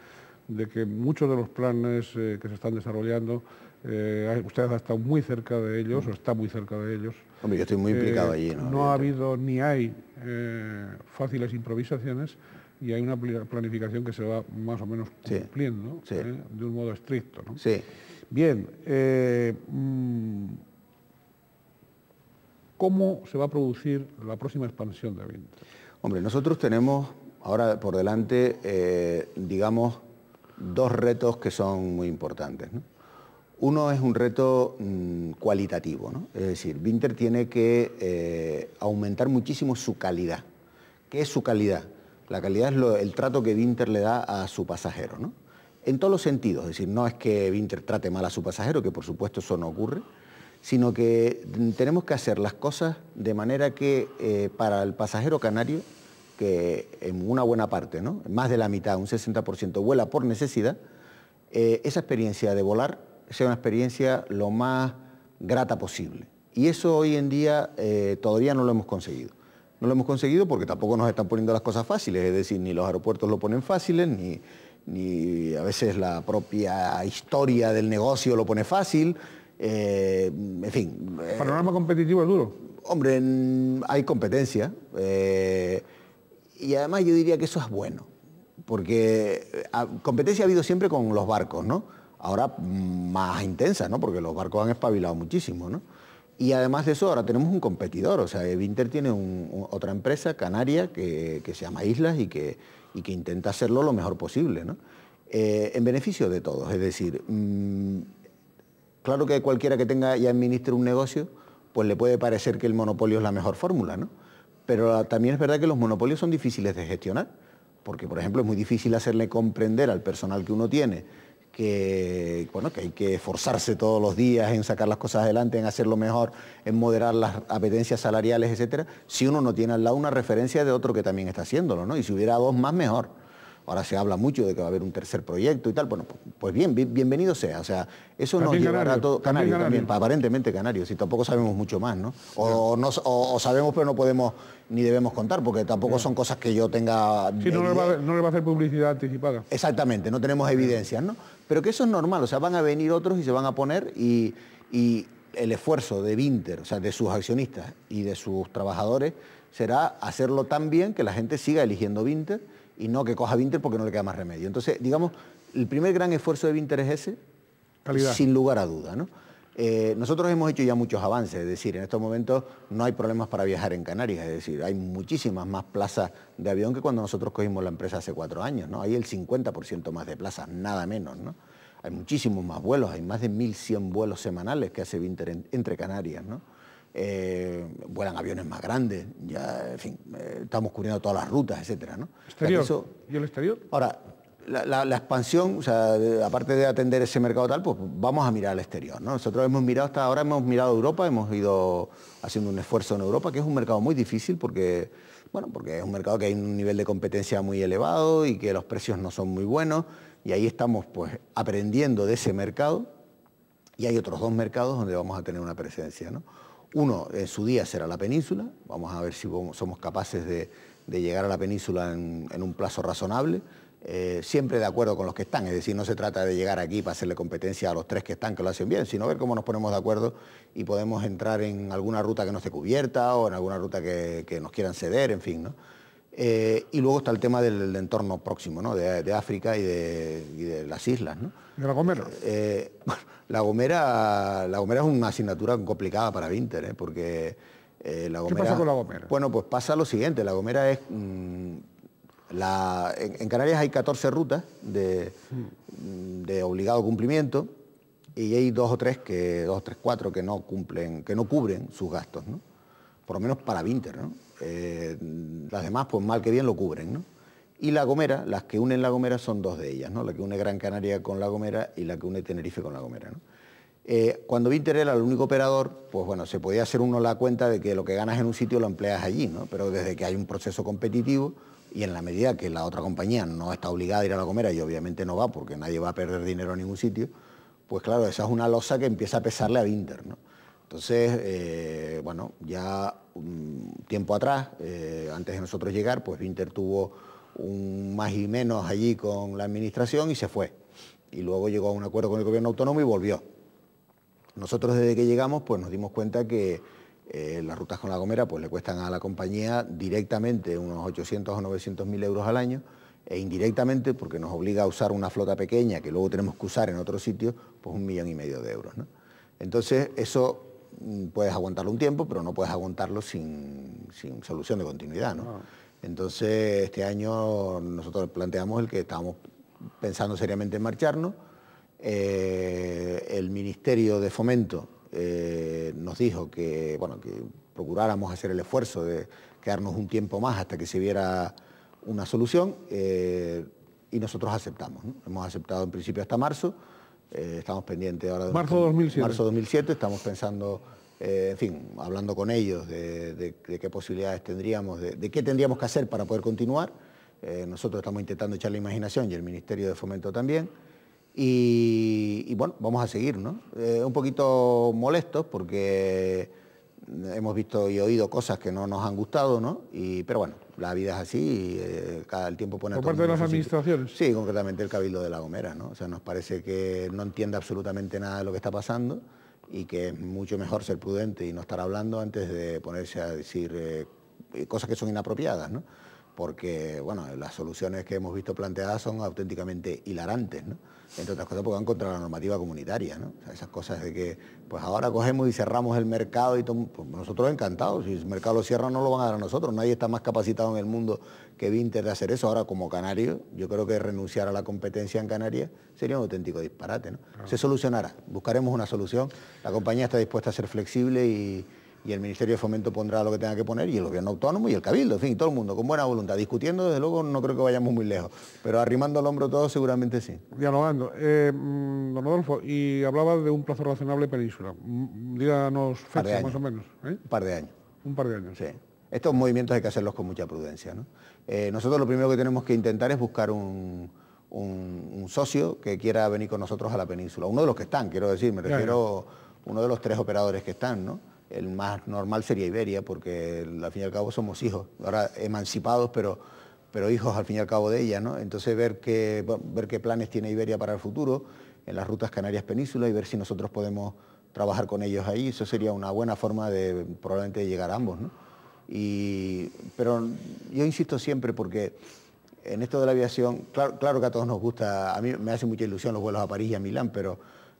de que muchos de los planes eh, que se están desarrollando, eh, usted ha estado muy cerca de ellos, o está muy cerca de ellos. Hombre, yo estoy muy eh, implicado allí. No, no ha habido ni hay fáciles improvisaciones y hay una planificación que se va más o menos cumpliendo de un modo estricto. Sí. Bien, mm, ¿Cómo se va a producir la próxima expansión de Vinter? Hombre, nosotros tenemos ahora por delante, eh, digamos, dos retos que son muy importantes. Uno es un reto mm, cualitativo, es decir, Winter tiene que eh, aumentar muchísimo su calidad. ¿Qué es su calidad? La calidad es el trato que Winter le da a su pasajero, En todos los sentidos, es decir, no es que Winter trate mal a su pasajero, que por supuesto eso no ocurre, sino que tenemos que hacer las cosas de manera que eh, para el pasajero canario, que en una buena parte, ¿no? más de la mitad, un 60%, vuela por necesidad, eh, esa experiencia de volar sea una experiencia lo más grata posible. Y eso hoy en día eh, todavía no lo hemos conseguido. No lo hemos conseguido porque tampoco nos están poniendo las cosas fáciles, es decir, ni los aeropuertos lo ponen fáciles, ni a veces la propia historia del negocio lo pone fácil, eh, en fin. ¿El eh, panorama competitivo es duro? Hombre, hay competencia. Eh, y además yo diría que eso es bueno. Porque competencia ha habido siempre con los barcos, ¿no? Ahora más intensa, ¿no? Porque los barcos han espabilado muchísimo, ¿no? Y además de eso, ahora tenemos un competidor. O sea, Winter tiene otra empresa, Canaria, que, se llama Islas y que, intenta hacerlo lo mejor posible, ¿no? en beneficio de todos. Es decir, mm, Claro que cualquiera que tenga y administre un negocio, pues le puede parecer que el monopolio es la mejor fórmula, ¿no? Pero también es verdad que los monopolios son difíciles de gestionar, porque, por ejemplo, es muy difícil hacerle comprender al personal que uno tiene que, que hay que esforzarse todos los días en sacar las cosas adelante, en hacerlo mejor, en moderar las apetencias salariales, etcétera, si uno no tiene al lado una referencia de otro que también está haciéndolo, ¿no? Y si hubiera dos más, mejor. Ahora se habla mucho de que va a haber un tercer proyecto y tal. Bueno, pues, pues bien, bienvenido sea. O sea, eso nos llevará a todo. Canario, también, aparentemente canario, si tampoco sabemos mucho más, ¿no? O, sabemos, pero no podemos ni debemos contar, porque tampoco son cosas que yo tenga. Sí, no le, va, a hacer publicidad anticipada. Exactamente, no tenemos evidencias, ¿no? Pero que eso es normal, o sea, van a venir otros y se van a poner y, y el esfuerzo de Vinter, o sea, de sus accionistas y de sus trabajadores, será hacerlo tan bien que la gente siga eligiendo Vinter y no que coja Vinter porque no le queda más remedio. Entonces, digamos, el primer gran esfuerzo de Vinter es ese, sin lugar a duda. ¿no? Eh, nosotros hemos hecho ya muchos avances, es decir, en estos momentos no hay problemas para viajar en Canarias, es decir, hay muchísimas más plazas de avión que cuando nosotros cogimos la empresa hace cuatro años, ¿no? Hay el 50% más de plazas, nada menos, ¿no? Hay muchísimos más vuelos, hay más de 1.100 vuelos semanales que hace Vinter entre Canarias, ¿no? eh, vuelan aviones más grandes, ya, eh, estamos cubriendo todas las rutas, etcétera, ¿no? Exterior. ¿Y el exterior? Ahora, la, expansión, o sea, aparte de atender ese mercado tal, pues vamos a mirar al exterior. Nosotros hemos mirado hasta ahora, hemos mirado Europa, hemos ido haciendo un esfuerzo en Europa, que es un mercado muy difícil porque, bueno, porque es un mercado que hay un nivel de competencia muy elevado y que los precios no son muy buenos. Y ahí estamos pues aprendiendo de ese mercado. Y hay otros dos mercados donde vamos a tener una presencia. ¿no? Uno, en eh, su día será la península, vamos a ver si somos capaces de, llegar a la península en, un plazo razonable, eh, siempre de acuerdo con los que están, es decir, no se trata de llegar aquí para hacerle competencia a los tres que están, que lo hacen bien, sino ver cómo nos ponemos de acuerdo y podemos entrar en alguna ruta que no esté cubierta o en alguna ruta que, nos quieran ceder, en fin, ¿no? Eh, y luego está el tema del, entorno próximo, ¿no? de, África y de, las islas. ¿no? De la Gomera. bueno, la Gomera, la Gomera es una asignatura complicada para Vinter, ¿eh? porque eh, la Gomera... ¿Qué pasa con la Gomera? Bueno, pues pasa lo siguiente, la Gomera es... Mm, la, en, Canarias hay 14 rutas mm, de, obligado cumplimiento y hay dos o tres, que, dos tres, cuatro que no cumplen, que no cubren sus gastos, ¿no? Por lo menos para Vinter, ¿no? Eh, las demás, pues mal que bien lo cubren, ¿no? Y La Gomera, las que unen La Gomera son dos de ellas, ¿no? la que une Gran Canaria con La Gomera y la que une Tenerife con La Gomera. Eh, cuando Vinter era el único operador, pues bueno, se podía hacer uno la cuenta de que lo que ganas en un sitio lo empleas allí, ¿no? pero desde que hay un proceso competitivo y en la medida que la otra compañía no está obligada a ir a La Gomera y obviamente no va porque nadie va a perder dinero en ningún sitio, pues claro, esa es una losa que empieza a pesarle a Vinter. ¿no? Entonces, eh, bueno, ya un tiempo atrás, eh, antes de nosotros llegar, pues Vinter tuvo un más y menos allí con la administración y se fue. Y luego llegó a un acuerdo con el gobierno autónomo y volvió. Nosotros desde que llegamos pues nos dimos cuenta que eh, las rutas con La Gomera pues le cuestan a la compañía directamente unos 800 o 900 mil euros al año e indirectamente porque nos obliga a usar una flota pequeña que luego tenemos que usar en otro sitio pues un millón y medio de euros. ¿no? Entonces eso mm, puedes aguantarlo un tiempo pero no puedes aguantarlo sin, sin solución de continuidad. ¿no? Entonces, este año nosotros planteamos el que estábamos pensando seriamente en marcharnos. Eh, el Ministerio de Fomento eh, nos dijo que, bueno, que procuráramos hacer el esfuerzo de quedarnos un tiempo más hasta que se viera una solución eh, y nosotros aceptamos. Hemos aceptado en principio hasta marzo, estamos pendientes ahora de... Marzo 2007. Marzo 2007, estamos pensando eh, en fin, hablando con ellos de, qué posibilidades tendríamos, de, qué tendríamos que hacer para poder continuar. Eh, nosotros estamos intentando echar la imaginación y el Ministerio de Fomento también. Y, bueno, vamos a seguir, ¿no? Eh, un poquito molestos porque hemos visto y oído cosas que no nos han gustado, ¿no? pero bueno, la vida es así y cada el tiempo pone... a parte de las administraciones? Sí, concretamente el Cabildo de La Gomera, ¿no? O sea, nos parece que no entiende absolutamente nada de lo que está pasando y que es mucho mejor ser prudente y no estar hablando antes de ponerse a decir eh, cosas que son inapropiadas, ¿no? porque bueno, las soluciones que hemos visto planteadas son auténticamente hilarantes. ¿no? entre otras cosas porque van contra la normativa comunitaria, ¿no? esas cosas de que, pues ahora cogemos y cerramos el mercado y pues, nosotros encantados, si el mercado lo cierra no lo van a dar a nosotros, nadie está más capacitado en el mundo que Vinter de hacer eso. Ahora, como canario, yo creo que renunciar a la competencia en Canarias sería un auténtico disparate, Se solucionará, buscaremos una solución, la compañía está dispuesta a ser flexible y y el Ministerio de Fomento pondrá lo que tenga que poner y el Gobierno Autónomo y el Cabildo, en fin, todo el mundo con buena voluntad. Discutiendo, desde luego, no creo que vayamos muy lejos, pero arrimando el hombro todo seguramente sí. Dialogando. Eh, mm, don Adolfo, y hablaba de un plazo razonable península. Mm, díganos fecha, más o menos. ¿eh? Un par de años. Un par de años. Sí. Estos movimientos hay que hacerlos con mucha prudencia. ¿no? Eh, nosotros lo primero que tenemos que intentar es buscar un, un, un, socio que quiera venir con nosotros a la península. Uno de los que están, quiero decir, me refiero a uno de los tres operadores que están, ¿no? El más normal sería Iberia, porque al fin y al cabo somos hijos, ahora emancipados, pero, pero hijos al fin y al cabo de ella, ¿no? Entonces ver qué, ver qué planes tiene Iberia para el futuro en las rutas Canarias Península y ver si nosotros podemos trabajar con ellos ahí, eso sería una buena forma de probablemente de llegar a ambos, ¿no? pero yo insisto siempre porque en esto de la aviación, claro, claro que a todos nos gusta, a mí me hace mucha ilusión los vuelos a París y a Milán, pero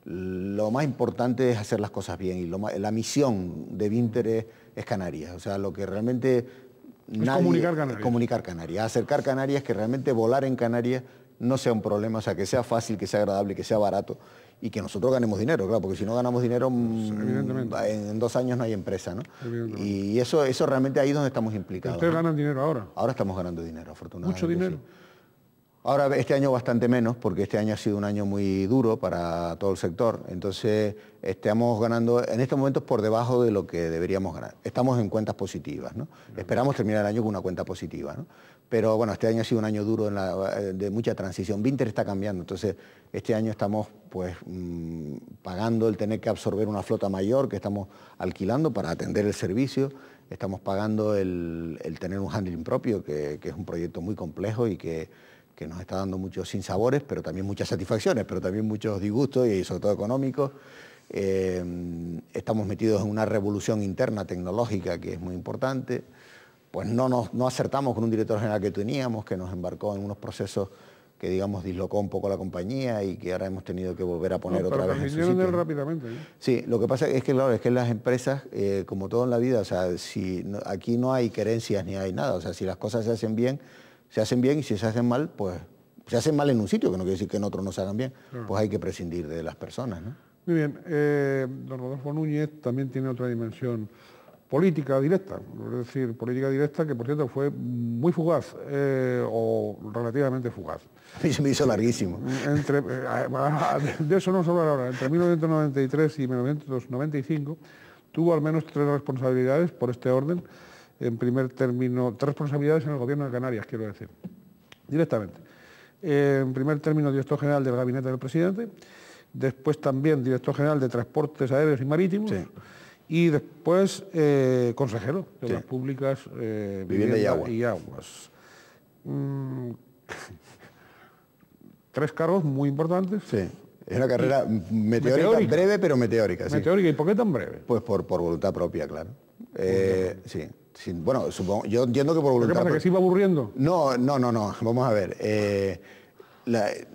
lo más importante es hacer las cosas bien y la misión de Vinter es, Canarias. O sea, lo que realmente... comunicar Canarias. comunicar Canarias, acercar Canarias, que realmente volar en Canarias no sea un problema, o sea, que sea fácil, que sea agradable, que sea barato y que nosotros ganemos dinero, claro, porque si no ganamos dinero, mm, en, dos años no hay empresa, ¿no? Y eso, eso realmente ahí es donde estamos implicados. Ustedes ganan dinero ahora. Ahora estamos ganando dinero, afortunadamente. Mucho dinero. Ahora este año bastante menos, porque este año ha sido un año muy duro para todo el sector, entonces estamos ganando en estos momentos por debajo de lo que deberíamos ganar. Estamos en cuentas positivas, ¿no? Esperamos terminar el año con una cuenta positiva, ¿no? Pero bueno, este año ha sido un año duro eh, de mucha transición. Vinter está cambiando, entonces este año estamos pues mm, pagando el tener que absorber una flota mayor que estamos alquilando para atender el servicio estamos pagando el, tener un handling propio, que, es un proyecto muy complejo y que, que nos está dando muchos sinsabores, pero también muchas satisfacciones, pero también muchos disgustos y sobre todo económicos. Eh, estamos metidos en una revolución interna tecnológica que es muy importante. Pues no, no acertamos con un director general que teníamos, que nos embarcó en unos procesos que digamos dislocó un poco la compañía y que ahora hemos tenido que volver a poner otra vez en su sitio. rápidamente. ¿eh? Sí, lo que pasa es que claro, es que las empresas, eh, como todo en la vida, o sea, si aquí no hay querencias ni hay nada, o sea, si las cosas se hacen bien, se hacen bien y si se hacen mal, pues se hacen mal en un sitio, que no quiere decir que en otro no se hagan bien, pues hay que prescindir de las personas. Muy bien, eh, don Rodolfo Núñez también tiene otra dimensión política directa, es decir, política directa que por cierto fue muy fugaz eh, o relativamente fugaz. A mí se me hizo larguísimo. Entre, eh, de eso no se hablar ahora, entre 1993 y 1995 tuvo al menos tres responsabilidades por este orden en primer término, tres responsabilidades en el Gobierno de Canarias, quiero decir, directamente. Eh, en primer término, director general del Gabinete del Presidente, después también director general de Transportes Aéreos y Marítimos, y después eh, consejero de las Públicas, eh, Vivienda, y, Aguas. Mm, tres cargos muy importantes. Sí. Es una carrera meteórica, breve, pero meteórica. Meteórica, ¿y por qué tan breve? Pues por, por voluntad propia, claro. Eh, sí bueno, supongo, yo entiendo que por voluntad... ¿Qué pasa, que se iba aburriendo? No, no, no, no. Vamos a ver. Eh, eh,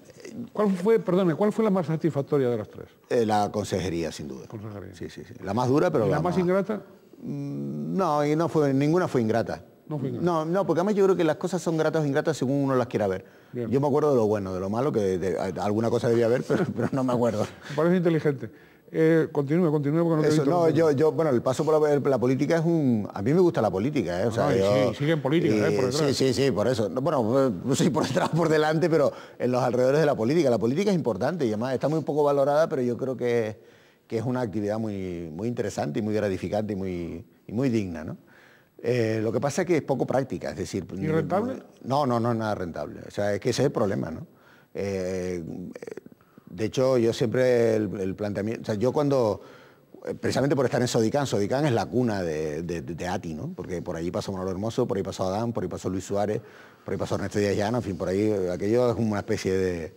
¿Cuál fue, cuál fue la más satisfactoria de las tres? Eh, la consejería, sin duda. Consejería. Sí, sí, sí. La más dura, pero la, más, ingrata? Mm, no, y no fue, ninguna fue ingrata. No, fue no, porque además yo creo que las cosas son gratas o ingratas según uno las quiera ver. Yo me acuerdo de lo bueno, de lo malo, que alguna cosa debía haber, pero, pero no me acuerdo. parece inteligente. Eh, continúe, continúe No, yo, bueno, el paso por la, política es un... A mí me gusta la política, ¿eh? O sí, sigue en política, eh, Sí, sí, sí, por eso. Bueno, no eh, sé por detrás por delante, pero en los alrededores de la política. La política es importante y además está muy poco valorada, pero yo creo que, que es una actividad muy, muy interesante y muy gratificante y muy, muy digna, ¿no? lo que pasa es que es poco práctica, es decir... ¿Y rentable? No, no, no es nada rentable. O sea, es que ese es el problema, ¿no? De hecho, yo siempre el, planteamiento... O sea, yo cuando... Eh, precisamente por estar en Sodicán, Sodicán es la cuna de, de, ATI, ¿no? Porque por allí pasó Manolo Hermoso, por ahí pasó Adán, por ahí pasó Luis Suárez, por ahí pasó Ernesto Díaz Llano, en fin, por ahí aquello es una especie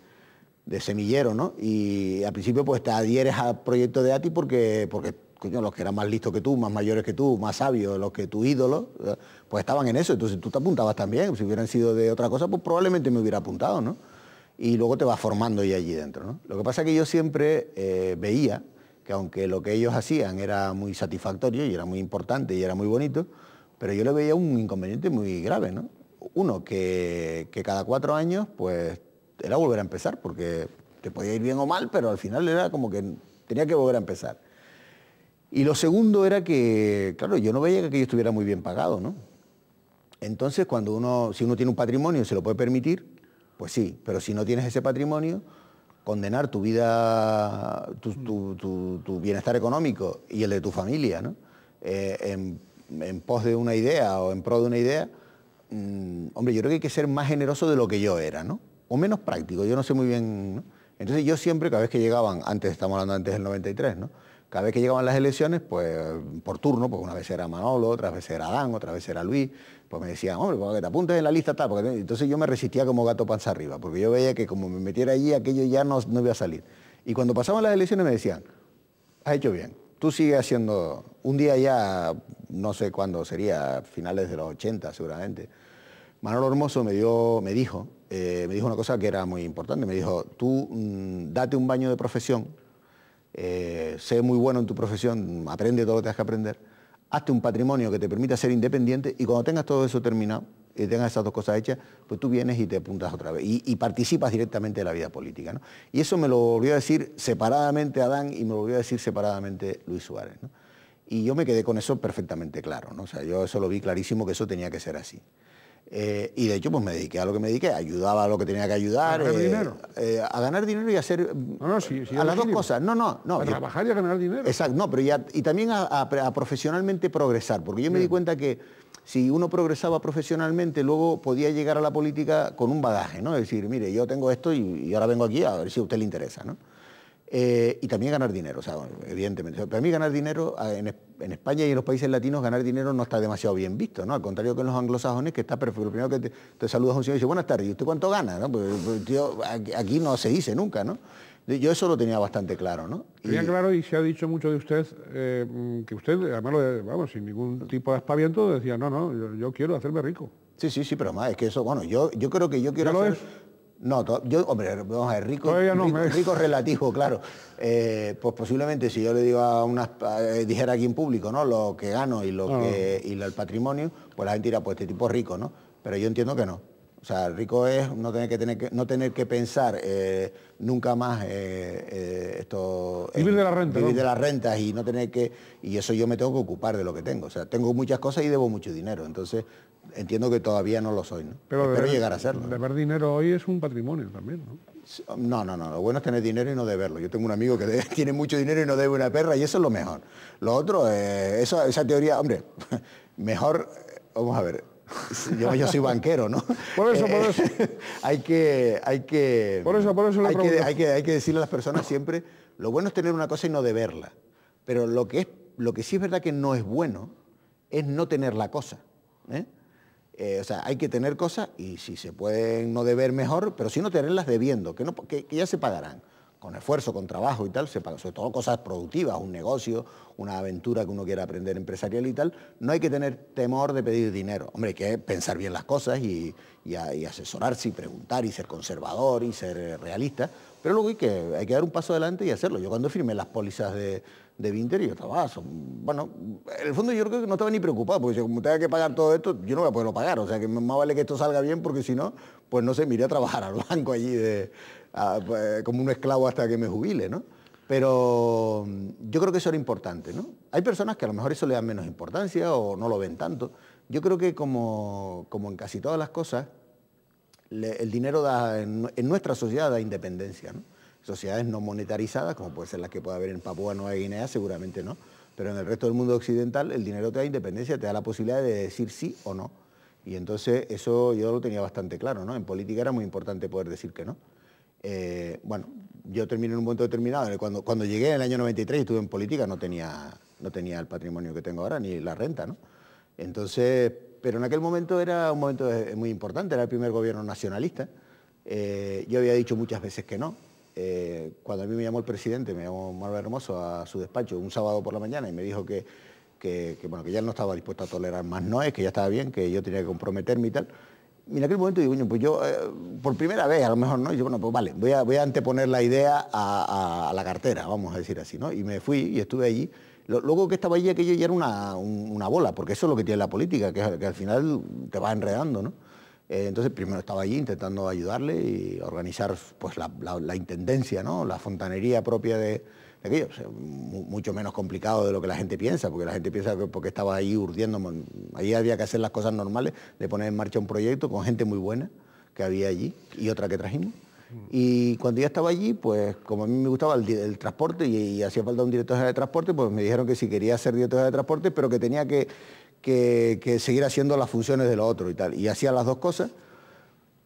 de, semillero, ¿no? Y al principio pues te adhieres al proyecto de ATI porque, porque los que eran más listos que tú, más mayores que tú, más sabios, los que tu ídolos, eh, pues estaban en eso. Entonces tú te apuntabas también. Si hubieran sido de otra cosa, pues probablemente me hubiera apuntado, ¿no? y luego te vas formando y allí dentro. ¿no? Lo que pasa es que yo siempre eh, veía que aunque lo que ellos hacían era muy satisfactorio y era muy importante y era muy bonito, pero yo le veía un inconveniente muy grave. ¿no? Uno, que, que cada cuatro años pues era volver a empezar, porque te podía ir bien o mal, pero al final era como que tenía que volver a empezar. Y lo segundo era que, claro, yo no veía que aquello estuviera muy bien pagado, ¿no? Entonces, cuando uno, si uno tiene un patrimonio se lo puede permitir, pues sí, pero si no tienes ese patrimonio, condenar tu vida, tu, bienestar económico y el de tu familia, ¿no? Eh, en, pos de una idea o en pro de una idea, mm, hombre, yo creo que hay que ser más generoso de lo que yo era, ¿no? O menos práctico, yo no sé muy bien. Entonces yo siempre, cada vez que llegaban, antes estamos hablando antes del 93, ¿no? Cada vez que llegaban las elecciones, pues por turno, porque una vez era Manolo, otra vez era Adán, otras veces era Luis, pues me decían, hombre, para pues que te apuntes en la lista tal. Porque... Entonces yo me resistía como gato panza arriba, porque yo veía que como me metiera allí, aquello ya no, no iba a salir. Y cuando pasaban las elecciones me decían, has hecho bien, tú sigues haciendo, un día ya, no sé cuándo sería, finales de los 80 seguramente, Manuel Hermoso me, dio, me dijo, eh, me dijo una cosa que era muy importante, me dijo, tú mm, date un baño de profesión, eh, sé muy bueno en tu profesión, aprende todo lo que tengas que aprender, hazte un patrimonio que te permita ser independiente y cuando tengas todo eso terminado y tengas esas dos cosas hechas, pues tú vienes y te apuntas otra vez y, participas directamente de la vida política. ¿no? Y eso me lo volvió a decir separadamente Adán y me lo volvió a decir separadamente Luis Suárez. Y yo me quedé con eso perfectamente claro. ¿no? O sea, yo eso lo vi clarísimo que eso tenía que ser así. Eh, y de hecho, pues me dediqué a lo que me dediqué, ayudaba a lo que tenía que ayudar. ¿A ganar eh, dinero? Eh, a ganar dinero y a hacer. a las dos cosas. No, no, no. A trabajar y a ganar dinero. Exacto, no, pero ya. Y también a, profesionalmente progresar, porque yo me di cuenta que si uno progresaba profesionalmente, luego podía llegar a la política con un bagaje, ¿no? Es decir, mire, yo tengo esto y, y ahora vengo aquí a ver si a usted le interesa, ¿no? Eh, y también ganar dinero, o sea, evidentemente. Para mí ganar dinero ah, en, España y en los países latinos, ganar dinero no está demasiado bien visto, ¿no? Al contrario que en los anglosajones, que está perfecto. primero que te, saludas un señor y dice, buenas tardes, ¿y usted cuánto gana? Pues, pues aquí no se dice nunca, ¿no? Yo eso lo tenía bastante claro, ¿no? Tenía claro y se ha dicho mucho de usted, eh, que usted, además, vamos, sin ningún tipo de aspaviento, decía, no, no, yo, quiero hacerme rico. Sí, sí, sí, pero más es que eso, bueno, yo, yo creo que yo quiero hacer, no, yo, hombre, vamos a ver, rico, rico, relativo, claro. Eh, pues posiblemente si yo le digo a unas eh, dijera aquí en público, ¿no? Lo que gano ah. y lo el patrimonio, pues la gente dirá, pues este tipo es rico, ¿no? Pero yo entiendo que no. O sea, rico es no tener que tener que, no tener que pensar eh, nunca más esto. Vivir de la renta. Vivir de las rentas y no tener que. Y eso yo me tengo que ocupar de lo que tengo. O sea, tengo muchas cosas y debo mucho dinero. Entonces, entiendo que todavía no lo soy, ¿no? Pero llegar a serlo. Deber dinero hoy es un patrimonio también, ¿no? No, no, no. Lo bueno es tener dinero y no deberlo. Yo tengo un amigo que tiene mucho dinero y no debe una perra y eso es lo mejor. Lo otro, eh, esa teoría, hombre, mejor, vamos a ver, yo, soy banquero, ¿no? Por eso, eh, por eso. hay que, hay que. Por eso, por eso hay que, hay que, decirle a las personas siempre, lo bueno es tener una cosa y no deberla. Pero lo que es, lo que sí es verdad que no es bueno es no tener la cosa. ¿eh? Eh, o sea, hay que tener cosas y si se pueden no deber mejor, pero si no tenerlas debiendo, que, no, ya se pagarán. Con esfuerzo, con trabajo y tal, se Sobre todo cosas productivas, un negocio, una aventura que uno quiera aprender empresarial y tal. No hay que tener temor de pedir dinero. Hombre, hay que pensar bien las cosas y, y asesorarse y preguntar y ser conservador y ser realista, pero luego hay que, hay que dar un paso adelante y hacerlo. Yo cuando firmé las pólizas de, de Vinter, yo estaba, bueno, en el fondo yo creo que no estaba ni preocupado, porque si como tenga que pagar todo esto, yo no voy a poderlo pagar. O sea, que más vale que esto salga bien, porque si no, pues no se me iré a trabajar al banco allí de, pues, como un esclavo hasta que me jubile, ¿no? Pero mm, yo creo que eso era importante, ¿no? Hay personas que a lo mejor eso le dan menos importancia o no lo ven tanto. Yo creo que como, como en casi todas las cosas, el dinero da en, nuestra sociedad da independencia. ¿no? Sociedades no monetarizadas, como puede ser las que puede haber en Papúa Nueva Guinea, seguramente no. Pero en el resto del mundo occidental el dinero te da independencia, te da la posibilidad de decir sí o no. Y entonces eso yo lo tenía bastante claro, ¿no? En política era muy importante poder decir que no. Eh, bueno, yo terminé en un momento determinado. Cuando, cuando llegué en el año 93 y estuve en política no tenía, no tenía el patrimonio que tengo ahora, ni la renta, ¿no? Entonces pero en aquel momento era un momento eh, muy importante, era el primer gobierno nacionalista. Eh, yo había dicho muchas veces que no. Eh, cuando a mí me llamó el presidente, me llamó Manuel Hermoso a su despacho un sábado por la mañana y me dijo que, que, ya no estaba dispuesto a tolerar más noes, que ya estaba bien, que yo tenía que comprometerme y tal. Y en aquel momento digo, pues yo, por primera vez a lo mejor, ¿no? Y yo, bueno, pues vale, voy a, voy a anteponer la idea a, a, la cartera, vamos a decir así, ¿no? Y me fui y estuve allí luego que estaba allí aquello ya era una, bola, porque eso es lo que tiene la política, que, al final te va enredando, ¿no? Eh, entonces primero estaba allí intentando ayudarle y organizar pues, la, intendencia, ¿no? La fontanería propia de, aquello. mucho menos complicado de lo que la gente piensa, porque la gente piensa que porque estaba ahí urdiendo, ahí había que hacer las cosas normales, de poner en marcha un proyecto con gente muy buena que había allí y otra que trajimos. Y cuando ya estaba allí, pues como a mí me gustaba el, transporte y, hacía falta un director de transporte, pues me dijeron que si quería ser director de transporte, pero que tenía que, que seguir haciendo las funciones de lo otro y tal. Y hacía las dos cosas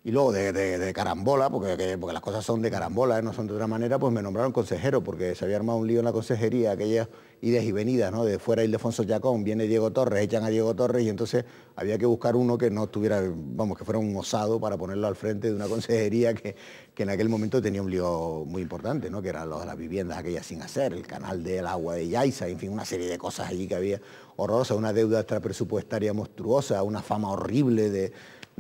y luego de, carambola, porque, porque, las cosas son de carambola, ¿eh? no son de otra manera, pues me nombraron consejero, porque se había armado un lío en la consejería, aquellas ideas y venidas, ¿no? De fuera Ildefonso Chacón, viene Diego Torres, echan a Diego Torres, y entonces había que buscar uno que no estuviera, vamos, que fuera un osado para ponerlo al frente de una consejería que, que en aquel momento tenía un lío muy importante, ¿no? Que eran los, las viviendas aquellas sin hacer, el canal del agua de Yaiza, en fin, una serie de cosas allí que había horrorosas, una deuda presupuestaria monstruosa, una fama horrible de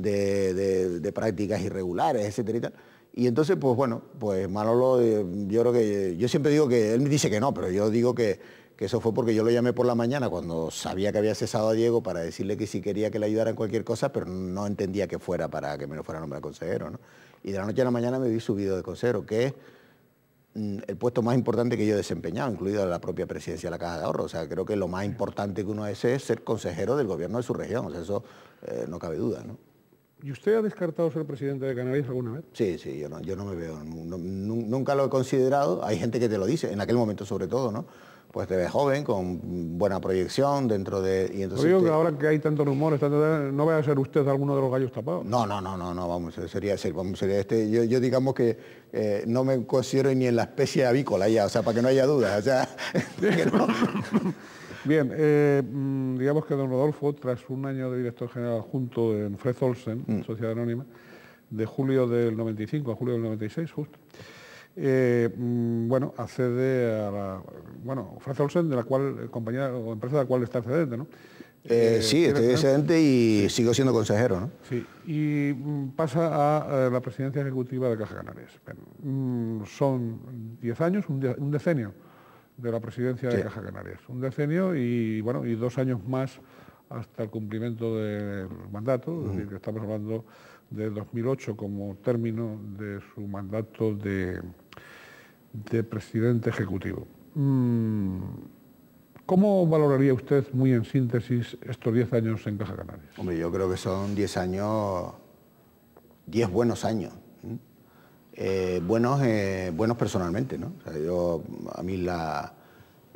de, prácticas irregulares, etcétera y tal. Y entonces, pues bueno, pues Manolo, eh, yo creo que, yo siempre digo que, él me dice que no, pero yo digo que, eso fue porque yo lo llamé por la mañana cuando sabía que había cesado a Diego para decirle que si quería que le ayudara en cualquier cosa, pero no entendía que fuera para que me lo fuera a nombrar consejero, ¿no? Y de la noche a la mañana me vi subido de consejero, que es mm, el puesto más importante que yo he desempeñado, incluida la propia presidencia de la Caja de Ahorro. O sea, creo que lo más importante que uno es es ser consejero del gobierno de su región. O sea, eso eh, no cabe duda, ¿no? ¿Y usted ha descartado ser presidente de Canarias alguna vez? Sí, sí, yo no, me veo, nunca lo he considerado, hay gente que te lo dice, en aquel momento sobre todo, ¿no? Pues te ves joven, con buena proyección dentro de... Y entonces que ahora que hay tantos rumores, no vaya a ser usted alguno de los gallos tapados. No, no, no, no, no vamos, sería, sería este, yo, digamos que eh, no me considero ni en la especie avícola ya, o sea, para que no haya dudas, o sea, Bien, eh, mm, digamos que don Rodolfo, tras un año de director general junto en Fred Olsen, mm. Sociedad Anónima, de julio del 95 a julio del 96, justo, eh, mm, bueno, accede a la, bueno, Fred Olsen, de la cual, eh, compañía o empresa de la cual está excedente, ¿no? sí, estoy excedente y sigo siendo consejero. ¿no? Sí, y pasa a la presidencia ejecutiva de Caja Canarias. son 10 años, un decenio de la presidencia de Caja Canarias. Un decenio y, bueno, y dos años más hasta el cumplimiento del mandato, que estamos hablando de 2008 como término de su mandato de, de presidente ejecutivo. Mm, ¿Cómo valoraría usted, muy en síntesis, estos diez años en Caja Canarias? Hombre, yo creo que son diez años, diez buenos años. Eh, buenos, eh, buenos personalmente. ¿no? yo, a mí la,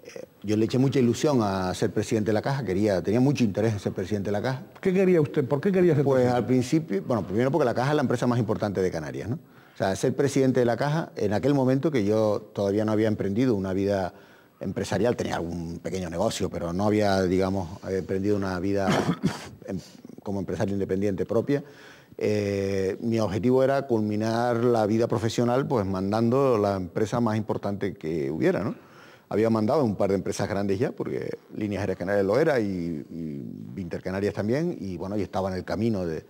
eh, yo le eché mucha ilusión a ser presidente de la caja, quería, tenía mucho interés en ser presidente de la caja. ¿Qué quería usted? ¿Por qué quería ser pues presidente? Pues al principio, bueno, primero porque la caja es la empresa más importante de Canarias. ¿no? O sea, ser presidente de la caja, en aquel momento que yo todavía no había emprendido una vida empresarial, tenía algún pequeño negocio, pero no había, digamos, emprendido una vida em, como empresario independiente propia. Eh, mi objetivo era culminar la vida profesional pues mandando la empresa más importante que hubiera, ¿no? Había mandado un par de empresas grandes ya, porque Líneas Aéreas Canarias lo era y, Intercanarias también, y bueno, y estaba en el camino de,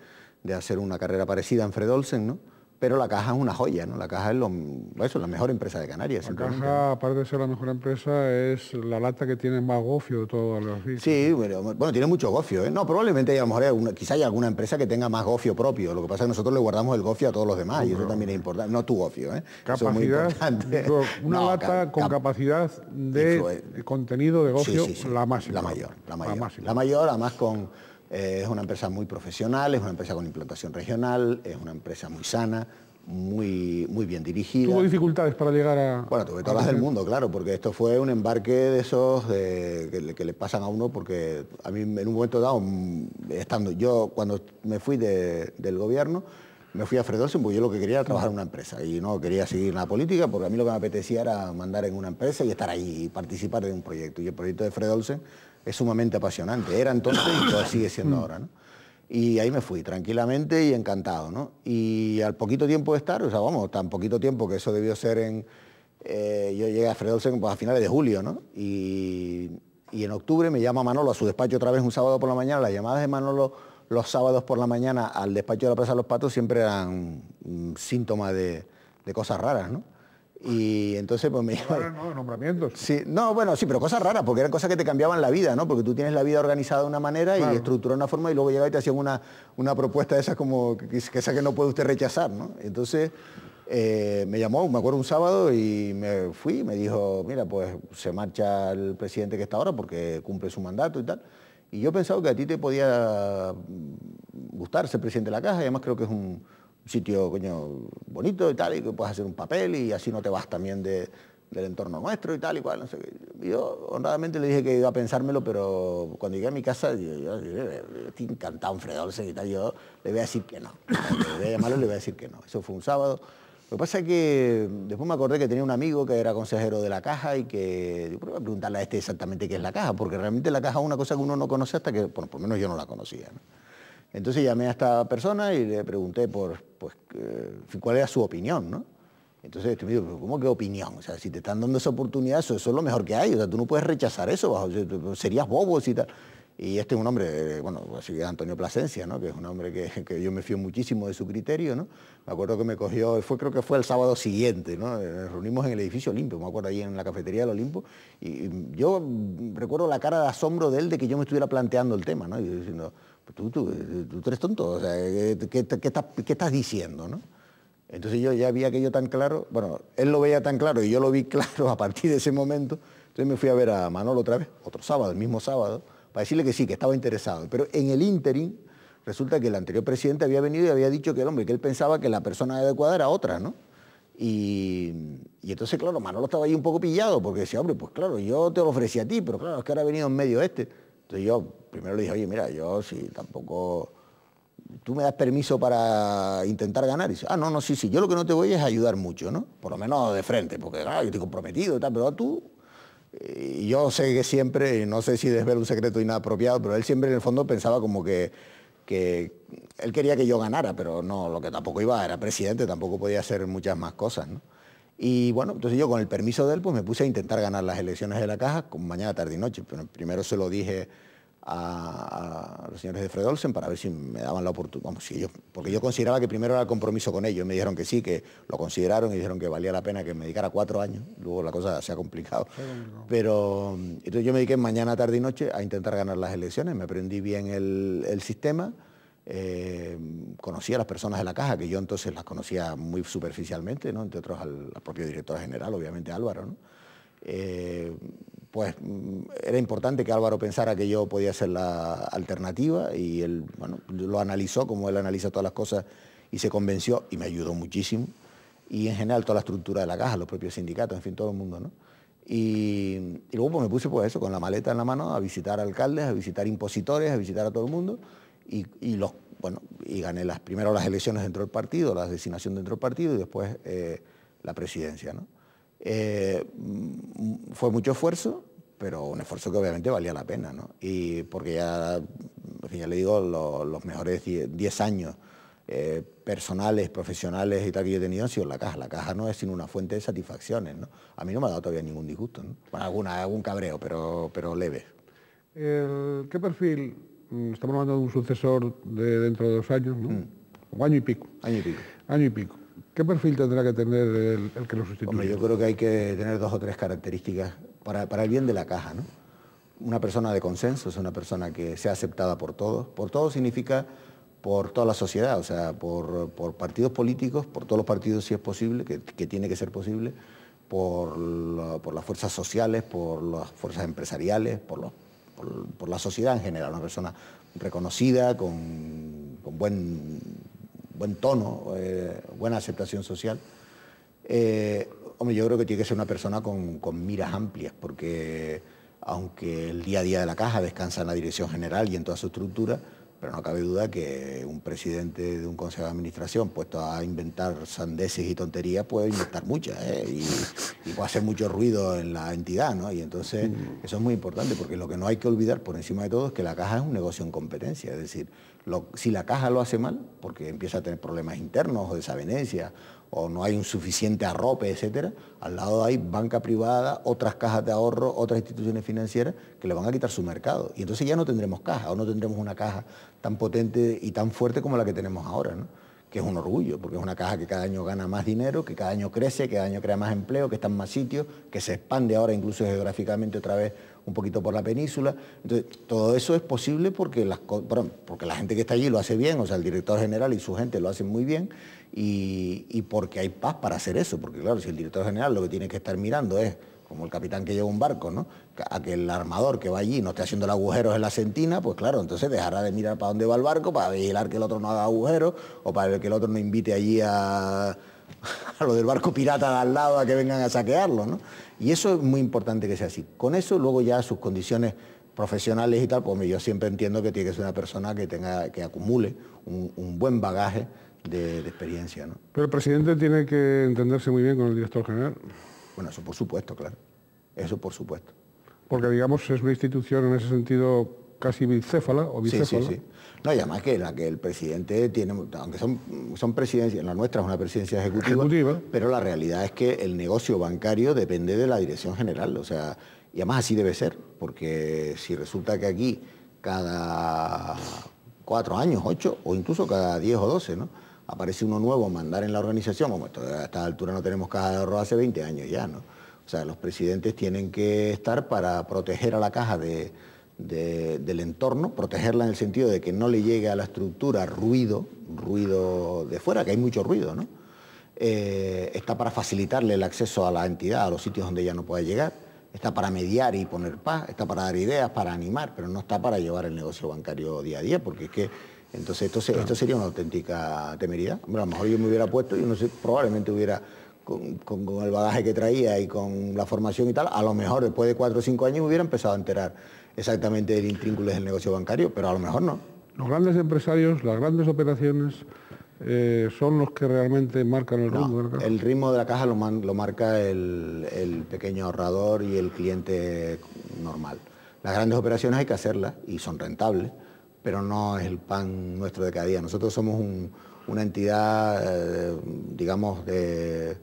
de hacer una carrera parecida en Fred Olsen, ¿no? pero la caja es una joya, ¿no? La caja es la mejor empresa de Canarias. La caja, aparte de ser la mejor empresa, es la lata que tiene más gofio de todo las Sí, bueno, tiene mucho gofio, ¿eh? No, probablemente quizá haya alguna empresa que tenga más gofio propio. Lo que pasa es que nosotros le guardamos el gofio a todos los demás y eso también es importante. No tu gofio, ¿eh? Capacidad, una lata con capacidad de contenido de gofio, la máxima. La mayor, la mayor. la mayor, además con eh, es una empresa muy profesional, es una empresa con implantación regional, es una empresa muy sana, muy, muy bien dirigida. ¿Tuvo dificultades para llegar a...? Bueno, tuve todas las del mundo, claro, porque esto fue un embarque de esos que, le, pasan a uno, porque a mí en un momento dado, estando yo, cuando me fui del gobierno, me fui a Fredolsen porque yo lo que quería era trabajar en una empresa y no quería seguir en la política porque a mí lo que me apetecía era mandar en una empresa y estar ahí y participar en un proyecto. Y el proyecto de Olsen es sumamente apasionante. Era entonces y todavía sigue siendo mm. ahora. Y ahí me fui, tranquilamente y encantado. Y al poquito tiempo de estar, o sea, vamos, tan poquito tiempo que eso debió ser en... Eh, yo llegué a Fredolsen pues, a finales de julio, ¿no? y en octubre me llama Manolo a su despacho otra vez un sábado por la mañana. Las llamadas de Manolo los sábados por la mañana al despacho de la Plaza de los Patos siempre eran síntomas de, cosas raras, ¿no? Y entonces pues me iba... No, nombramientos. Sí, no, bueno, sí, pero cosas raras, porque eran cosas que te cambiaban la vida, ¿no? Porque tú tienes la vida organizada de una manera y estructurada de una forma y luego llegaba y te hacían una, una propuesta de esas como que, esa que no puede usted rechazar, ¿no? Entonces eh, me llamó, me acuerdo un sábado y me fui, y me dijo, mira, pues se marcha el presidente que está ahora porque cumple su mandato y tal. Y yo pensaba que a ti te podía gustar ser presidente de la caja, y además creo que es un sitio, bonito y tal, y que puedes hacer un papel y así no te vas también del entorno nuestro y tal y cual, no sé Yo honradamente le dije que iba a pensármelo, pero cuando llegué a mi casa, yo, yo, yo, estoy encantado, un Fredolce y tal, yo le voy a decir que no. Le voy a llamarlo y le voy a decir que no. Eso fue un sábado. Lo que pasa es que mm, después me acordé que tenía un amigo que era consejero de la caja y que yo preguntarle a este exactamente qué es la caja, porque realmente la caja es una cosa que uno no conoce hasta que, bueno, por lo menos yo no la conocía. Entonces llamé a esta persona y le pregunté por, pues, eh, cuál era su opinión, ¿no? Entonces tú este me dijo ¿cómo qué opinión? O sea, si te están dando esa oportunidad, eso, es lo mejor que hay. O sea, tú no puedes rechazar eso, serías bobo y tal. Y este es un hombre, eh, bueno, así que Antonio Plasencia, ¿no? que es un hombre que, que, yo me fío muchísimo de su criterio, ¿no? Me acuerdo que me cogió, fue, creo que fue el sábado siguiente, ¿no? Eh, nos reunimos en el edificio Olimpo, me acuerdo ahí en la cafetería del Olimpo, y yo recuerdo la cara de asombro de él de que yo me estuviera planteando el tema, ¿no? Y yo diciendo, pues tú, tú, eres tonto, o sea, ¿qué, qué, estás, ¿qué, estás, diciendo, no? Entonces yo ya vi aquello tan claro, bueno, él lo veía tan claro y yo lo vi claro a partir de ese momento, entonces me fui a ver a Manolo otra vez, otro sábado, el mismo sábado, para decirle que sí, que estaba interesado. Pero en el ínterin, resulta que el anterior presidente había venido y había dicho que el hombre, que él pensaba que la persona adecuada era otra, ¿no? Y, entonces, claro, Manolo estaba ahí un poco pillado, porque decía, hombre, pues claro, yo te lo ofrecí a ti, pero claro, es que ahora ha venido en medio este. Entonces yo primero le dije, oye, mira, yo sí, tampoco... ¿Tú me das permiso para intentar ganar? Y dice, ah, no, no, sí, sí, yo lo que no te voy es ayudar mucho, ¿no? Por lo menos de frente, porque claro, ah, yo estoy comprometido y tal, pero tú y yo sé que siempre, no sé si desvelo un secreto inapropiado, pero él siempre en el fondo pensaba como que, que, él quería que yo ganara, pero no, lo que tampoco iba, era presidente, tampoco podía hacer muchas más cosas. ¿no? Y bueno, entonces yo con el permiso de él, pues me puse a intentar ganar las elecciones de la caja con mañana, tarde y noche. Pero primero se lo dije a, los señores de Fred Olsen para ver si me daban la oportunidad. porque yo consideraba que primero era el compromiso con ellos. Me dijeron que sí, que lo consideraron y dijeron que valía la pena que me dedicara cuatro años. Luego la cosa se ha complicado. Pero entonces yo me dediqué mañana, tarde y noche a intentar ganar las elecciones. Me aprendí bien el, sistema. Eh, conocí a las personas de la caja, que yo entonces las conocía muy superficialmente, entre otros al, propio director general, obviamente Álvaro. ¿no? Eh, pues mm, era importante que Álvaro pensara que yo podía ser la alternativa y él bueno, lo analizó como él analiza todas las cosas y se convenció y me ayudó muchísimo. Y en general toda la estructura de la caja, los propios sindicatos, en fin, todo el mundo, ¿no? Y, luego pues, me puse pues eso, con la maleta en la mano, a visitar alcaldes, a visitar impositores, a visitar a todo el mundo y, los bueno, y gané las, primero las elecciones dentro del partido, la designación dentro del partido y después eh, la presidencia. ¿no? Eh, mm, fue mucho esfuerzo, pero un esfuerzo que obviamente valía la pena, ¿no? Y porque ya, en fin, ya le digo, los mejores 10 años eh, personales, profesionales y tal que yo he tenido han sido en la caja. La caja no es sino una fuente de satisfacciones, ¿no? A mí no me ha dado todavía ningún disgusto, ¿no? algún cabreo, pero, pero leve. Eh, ¿Qué perfil? Mm, estamos hablando de un sucesor de dentro de dos años, un mm. año y pico. Año y pico. Año y pico. ¿Qué perfil tendrá que tener el, que lo sustituya? yo creo que hay que tener dos o tres características para, el bien de la caja. ¿no? Una persona de consenso es una persona que sea aceptada por todos. Por todos significa por toda la sociedad, o sea, por, partidos políticos, por todos los partidos si es posible, que, tiene que ser posible, por, las fuerzas sociales, por las fuerzas empresariales, por, la sociedad en general. Una persona reconocida, con, con buen buen tono, eh, buena aceptación social. Eh, hombre, yo creo que tiene que ser una persona con, miras amplias, porque aunque el día a día de la caja descansa en la dirección general y en toda su estructura, pero no cabe duda que un presidente de un consejo de administración puesto a inventar sandeces y tonterías puede inventar muchas ¿eh? y, puede hacer mucho ruido en la entidad, ¿no? Y entonces mm. eso es muy importante porque lo que no hay que olvidar por encima de todo es que la caja es un negocio en competencia, es decir, si la caja lo hace mal, porque empieza a tener problemas internos o desavenencias, o no hay un suficiente arrope, etc., al lado hay banca privada, otras cajas de ahorro, otras instituciones financieras que le van a quitar su mercado. Y entonces ya no tendremos caja, o no tendremos una caja tan potente y tan fuerte como la que tenemos ahora que es un orgullo, porque es una caja que cada año gana más dinero, que cada año crece, que cada año crea más empleo, que está en más sitios, que se expande ahora incluso geográficamente otra vez un poquito por la península. Entonces, todo eso es posible porque, las, porque la gente que está allí lo hace bien, o sea, el director general y su gente lo hacen muy bien, y porque hay paz para hacer eso, porque claro, si el director general lo que tiene que estar mirando es como el capitán que lleva un barco, ¿no? a que el armador que va allí no esté haciendo agujeros en la sentina, pues claro, entonces dejará de mirar para dónde va el barco para vigilar que el otro no haga agujeros o para ver que el otro no invite allí a, a lo del barco pirata de al lado a que vengan a saquearlo, ¿no? Y eso es muy importante que sea así. Con eso luego ya sus condiciones profesionales y tal, pues yo siempre entiendo que tiene que ser una persona que tenga, acumule un, buen bagaje de, de experiencia, ¿no? Pero el presidente tiene que entenderse muy bien con el director general. Bueno, eso por supuesto, claro. Eso por supuesto porque digamos es una institución en ese sentido casi bicéfala o bicéfala. Sí, sí, sí. No, y además que la que el presidente tiene, aunque son, son presidencias, la nuestra es una presidencia ejecutiva, pero la realidad es que el negocio bancario depende de la dirección general, o sea, y además así debe ser, porque si resulta que aquí cada cuatro años, ocho, o incluso cada diez o doce, ¿no? Aparece uno nuevo a mandar en la organización, como a esta altura no tenemos caja de ahorro hace 20 años ya, ¿no? O sea, los presidentes tienen que estar para proteger a la caja del entorno, protegerla en el sentido de que no le llegue a la estructura ruido, ruido de fuera, que hay mucho ruido, ¿no? Eh, está para facilitarle el acceso a la entidad, a los sitios donde ella no pueda llegar, está para mediar y poner paz, está para dar ideas, para animar, pero no está para llevar el negocio bancario día a día, porque es que entonces esto, sería una auténtica temeridad. a lo mejor yo me hubiera puesto, y no sé, probablemente hubiera con, el bagaje que traía y con la formación y tal, a lo mejor después de cuatro o cinco años hubiera empezado a enterar exactamente del intrínculo del negocio bancario, pero a lo mejor no. Los grandes empresarios, las grandes operaciones, eh, son los que realmente marcan el ritmo de la caja. El ritmo de la caja lo, marca el, pequeño ahorrador y el cliente normal. Las grandes operaciones hay que hacerlas y son rentables, pero no es el pan nuestro de cada día. Nosotros somos una entidad, eh, digamos, de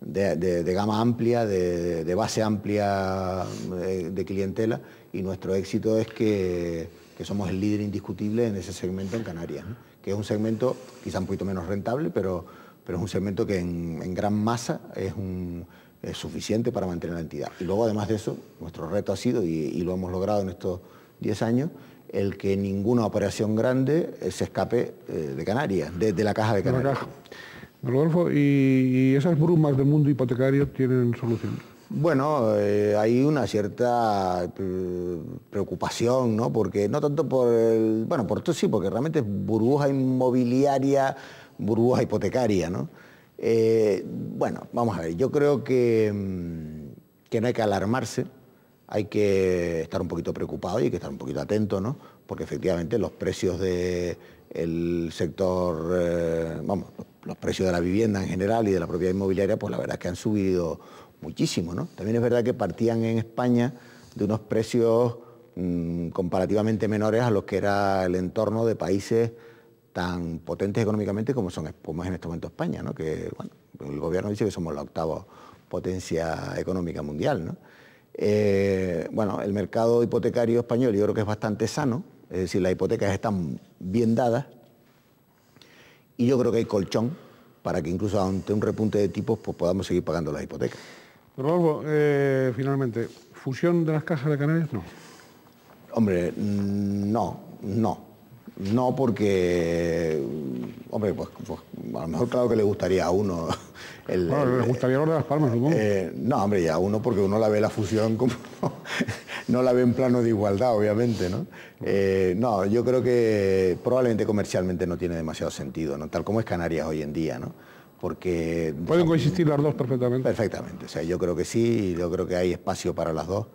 de, gama amplia, de, base amplia eh, de, clientela y nuestro éxito es que, somos el líder indiscutible en ese segmento en Canarias, que es un segmento quizá un poquito menos rentable, pero, pero es un segmento que en, gran masa es suficiente para mantener la entidad. Y luego, además de eso, nuestro reto ha sido, y, lo hemos logrado en estos 10 años, el que ninguna operación grande eh, se escape eh, de Canarias, de la caja de Canarias. Rodolfo, y, esas brumas del mundo hipotecario tienen solución. Bueno, eh, hay una cierta eh, preocupación, ¿no? Porque no tanto por el. Bueno, por esto sí, porque realmente es burbuja inmobiliaria, burbuja hipotecaria, ¿no? Eh, bueno, vamos a ver, yo creo que, mm, que no hay que alarmarse, hay que estar un poquito preocupado y hay que estar un poquito atento, ¿no? Porque efectivamente los precios del sector. vamos, los precios de la vivienda en general y de la propiedad inmobiliaria, pues la verdad es que han subido muchísimo. ¿no? También es verdad que partían en España de unos precios mm, comparativamente menores a los que era el entorno de países tan potentes económicamente como, son, es en este momento España, ¿no? que bueno, el gobierno dice que somos la octava potencia económica mundial. ¿no? Eh, bueno, el mercado hipotecario español yo creo que es bastante sano, es decir, las hipotecas están bien dadas, y yo creo que hay colchón para que incluso ante un repunte de tipos pues, podamos seguir pagando las hipotecas. Pero eh, finalmente, ¿fusión de las cajas de Canarias? No. Hombre, mm, no, no. No porque, hombre, pues, pues, a lo mejor claro que le gustaría a uno. bueno, le gustaría el de las palmas, supongo. Eh, no, hombre, ya a uno porque uno la ve la fusión como... no la ve en plano de igualdad, obviamente, ¿no? Eh, no, yo creo que probablemente comercialmente no tiene demasiado sentido, ¿no? Tal como es Canarias hoy en día, ¿no? Porque... Pueden coexistir las dos perfectamente. Perfectamente, o sea, yo creo que sí, yo creo que hay espacio para las dos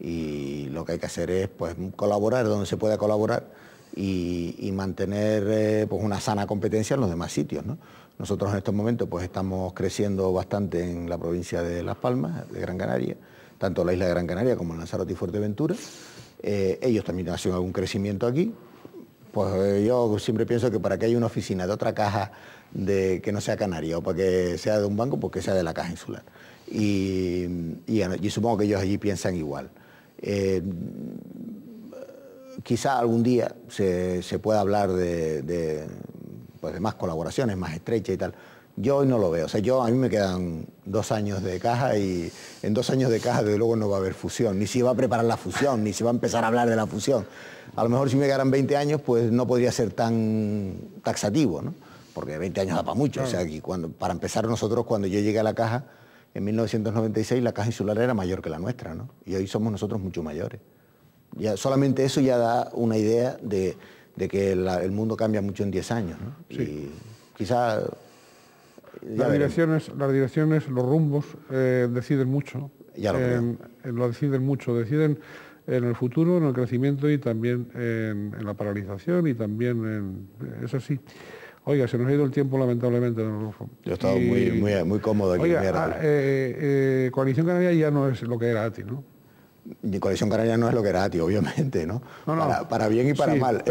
y lo que hay que hacer es pues colaborar donde se pueda colaborar y, mantener eh, pues una sana competencia en los demás sitios. Nosotros en estos momentos pues estamos creciendo bastante en la provincia de Las Palmas, de Gran Canaria, tanto la isla de Gran Canaria como en Lanzarote y Fuerteventura. Eh, ellos también sido algún crecimiento aquí. Pues eh, yo siempre pienso que para que haya una oficina de otra caja de, que no sea canaria o para que sea de un banco, pues que sea de la caja insular. Y, supongo que ellos allí piensan igual quizá algún día se, pueda hablar pues, de, más colaboraciones, más estrechas y tal. Yo hoy no lo veo. O sea, yo, a mí me quedan dos años de caja y en dos años de caja, desde luego, no va a haber fusión. Ni se va a preparar la fusión, ni se va a empezar a hablar de la fusión. A lo mejor si me quedaran 20 años, pues no podría ser tan taxativo, ¿no? Porque 20 años da para mucho. O sea, y cuando, para empezar, nosotros, cuando yo llegué a la caja, en 1996, la caja insular era mayor que la nuestra, ¿no? Y hoy somos nosotros mucho mayores solamente eso ya da una idea de, que el mundo cambia mucho en 10 años. Y Las direcciones, los rumbos eh, deciden mucho. Ya lo, deciden mucho, deciden en el futuro, en el crecimiento y también en, la paralización y también en... Es así. Oiga, se nos ha ido el tiempo lamentablemente, don Rufo. Yo he estado muy, muy, cómodo aquí. Oiga, en ah, eh, eh, Coalición Canaria ya no es lo que era ATI, ¿no? mi coalición canaria no es lo que era, tío, obviamente, ¿no? Para, bien y para mal.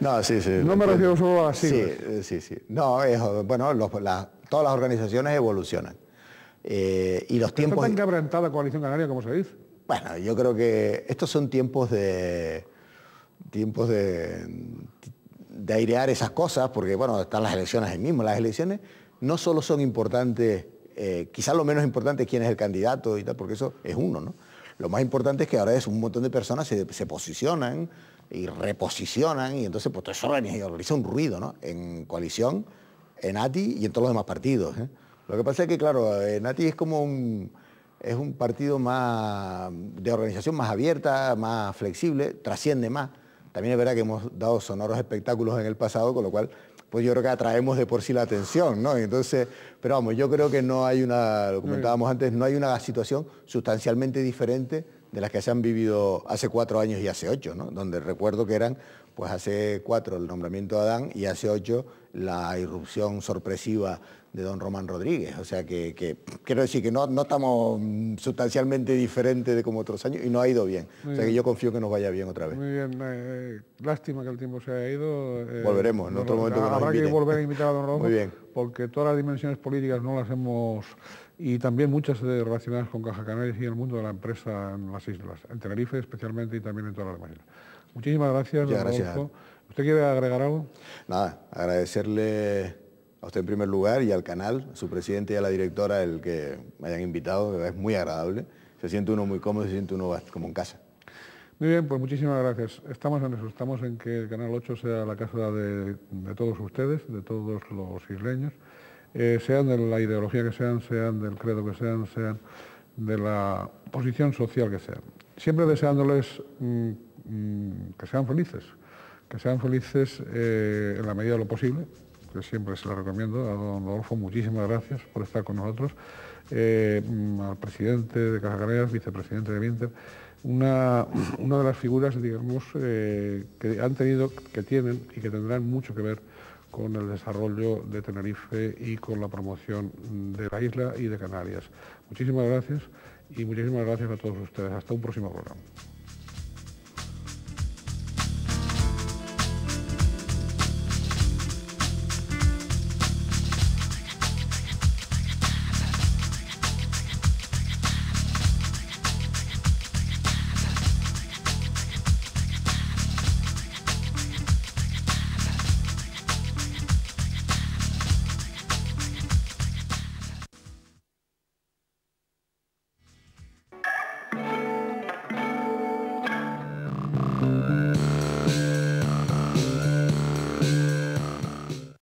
no, sí, sí. No me refiero solo a así. Sí, eh, sí, sí. No, bueno, todas las organizaciones evolucionan. Eh, y los tiempos... ¿Está tan la coalición canaria como se dice? Bueno, yo creo que estos son tiempos de... tiempos de de airear esas cosas, porque bueno, están las elecciones ahí mismo. Las elecciones no solo son importantes eh, quizás lo menos importante es quién es el candidato y tal, porque eso es uno, ¿no? Lo más importante es que ahora es un montón de personas se, se posicionan y reposicionan y entonces pues todo eso organiza un ruido, ¿no? En coalición, en ATI y en todos los demás partidos. ¿eh? Lo que pasa es que, claro, en eh, ATI es como un, es un partido más de organización más abierta, más flexible, trasciende más. También es verdad que hemos dado sonoros espectáculos en el pasado, con lo cual pues yo creo que atraemos de por sí la atención, ¿no? Entonces, pero vamos, yo creo que no hay una, lo comentábamos mm. antes, no hay una situación sustancialmente diferente de las que se han vivido hace cuatro años y hace ocho, ¿no? donde recuerdo que eran, pues hace cuatro el nombramiento de Adán y hace ocho la irrupción sorpresiva de don Román Rodríguez. O sea que, quiero decir que no, estamos mm, sustancialmente diferentes de como otros años y no ha ido bien. o sea que yo confío que nos vaya bien otra vez. Muy bien, eh, eh, lástima que el tiempo se haya ido. Eh, Volveremos en otro momento. que, nos habrá que volver a invitar a don Román porque todas las dimensiones políticas no las hemos y también muchas eh, relacionadas con Caja Canarias y el mundo de la empresa en las islas, en Tenerife especialmente y también en todas las Muchísimas gracias, gracias. ¿Usted quiere agregar algo? Nada, agradecerle a usted en primer lugar y al canal, a su presidente y a la directora, el que me hayan invitado, es muy agradable. Se siente uno muy cómodo, se siente uno como en casa. Muy bien, pues muchísimas gracias. Estamos en eso, estamos en que el Canal 8 sea la casa de todos ustedes, de todos los isleños. Eh, sean de la ideología que sean, sean del credo que sean, sean de la posición social que sean. Siempre deseándoles mm, mm, que sean felices, que sean felices eh, en la medida de lo posible, que siempre se lo recomiendo a don Rodolfo, muchísimas gracias por estar con nosotros, eh, mm, al presidente de Caja vicepresidente de Vinter, una, una, de las figuras, digamos, que han tenido, que tienen y que tendrán mucho que ver con el desarrollo de Tenerife y con la promoción de la isla y de Canarias. Muchísimas gracias y muchísimas gracias a todos ustedes. Hasta un próximo programa.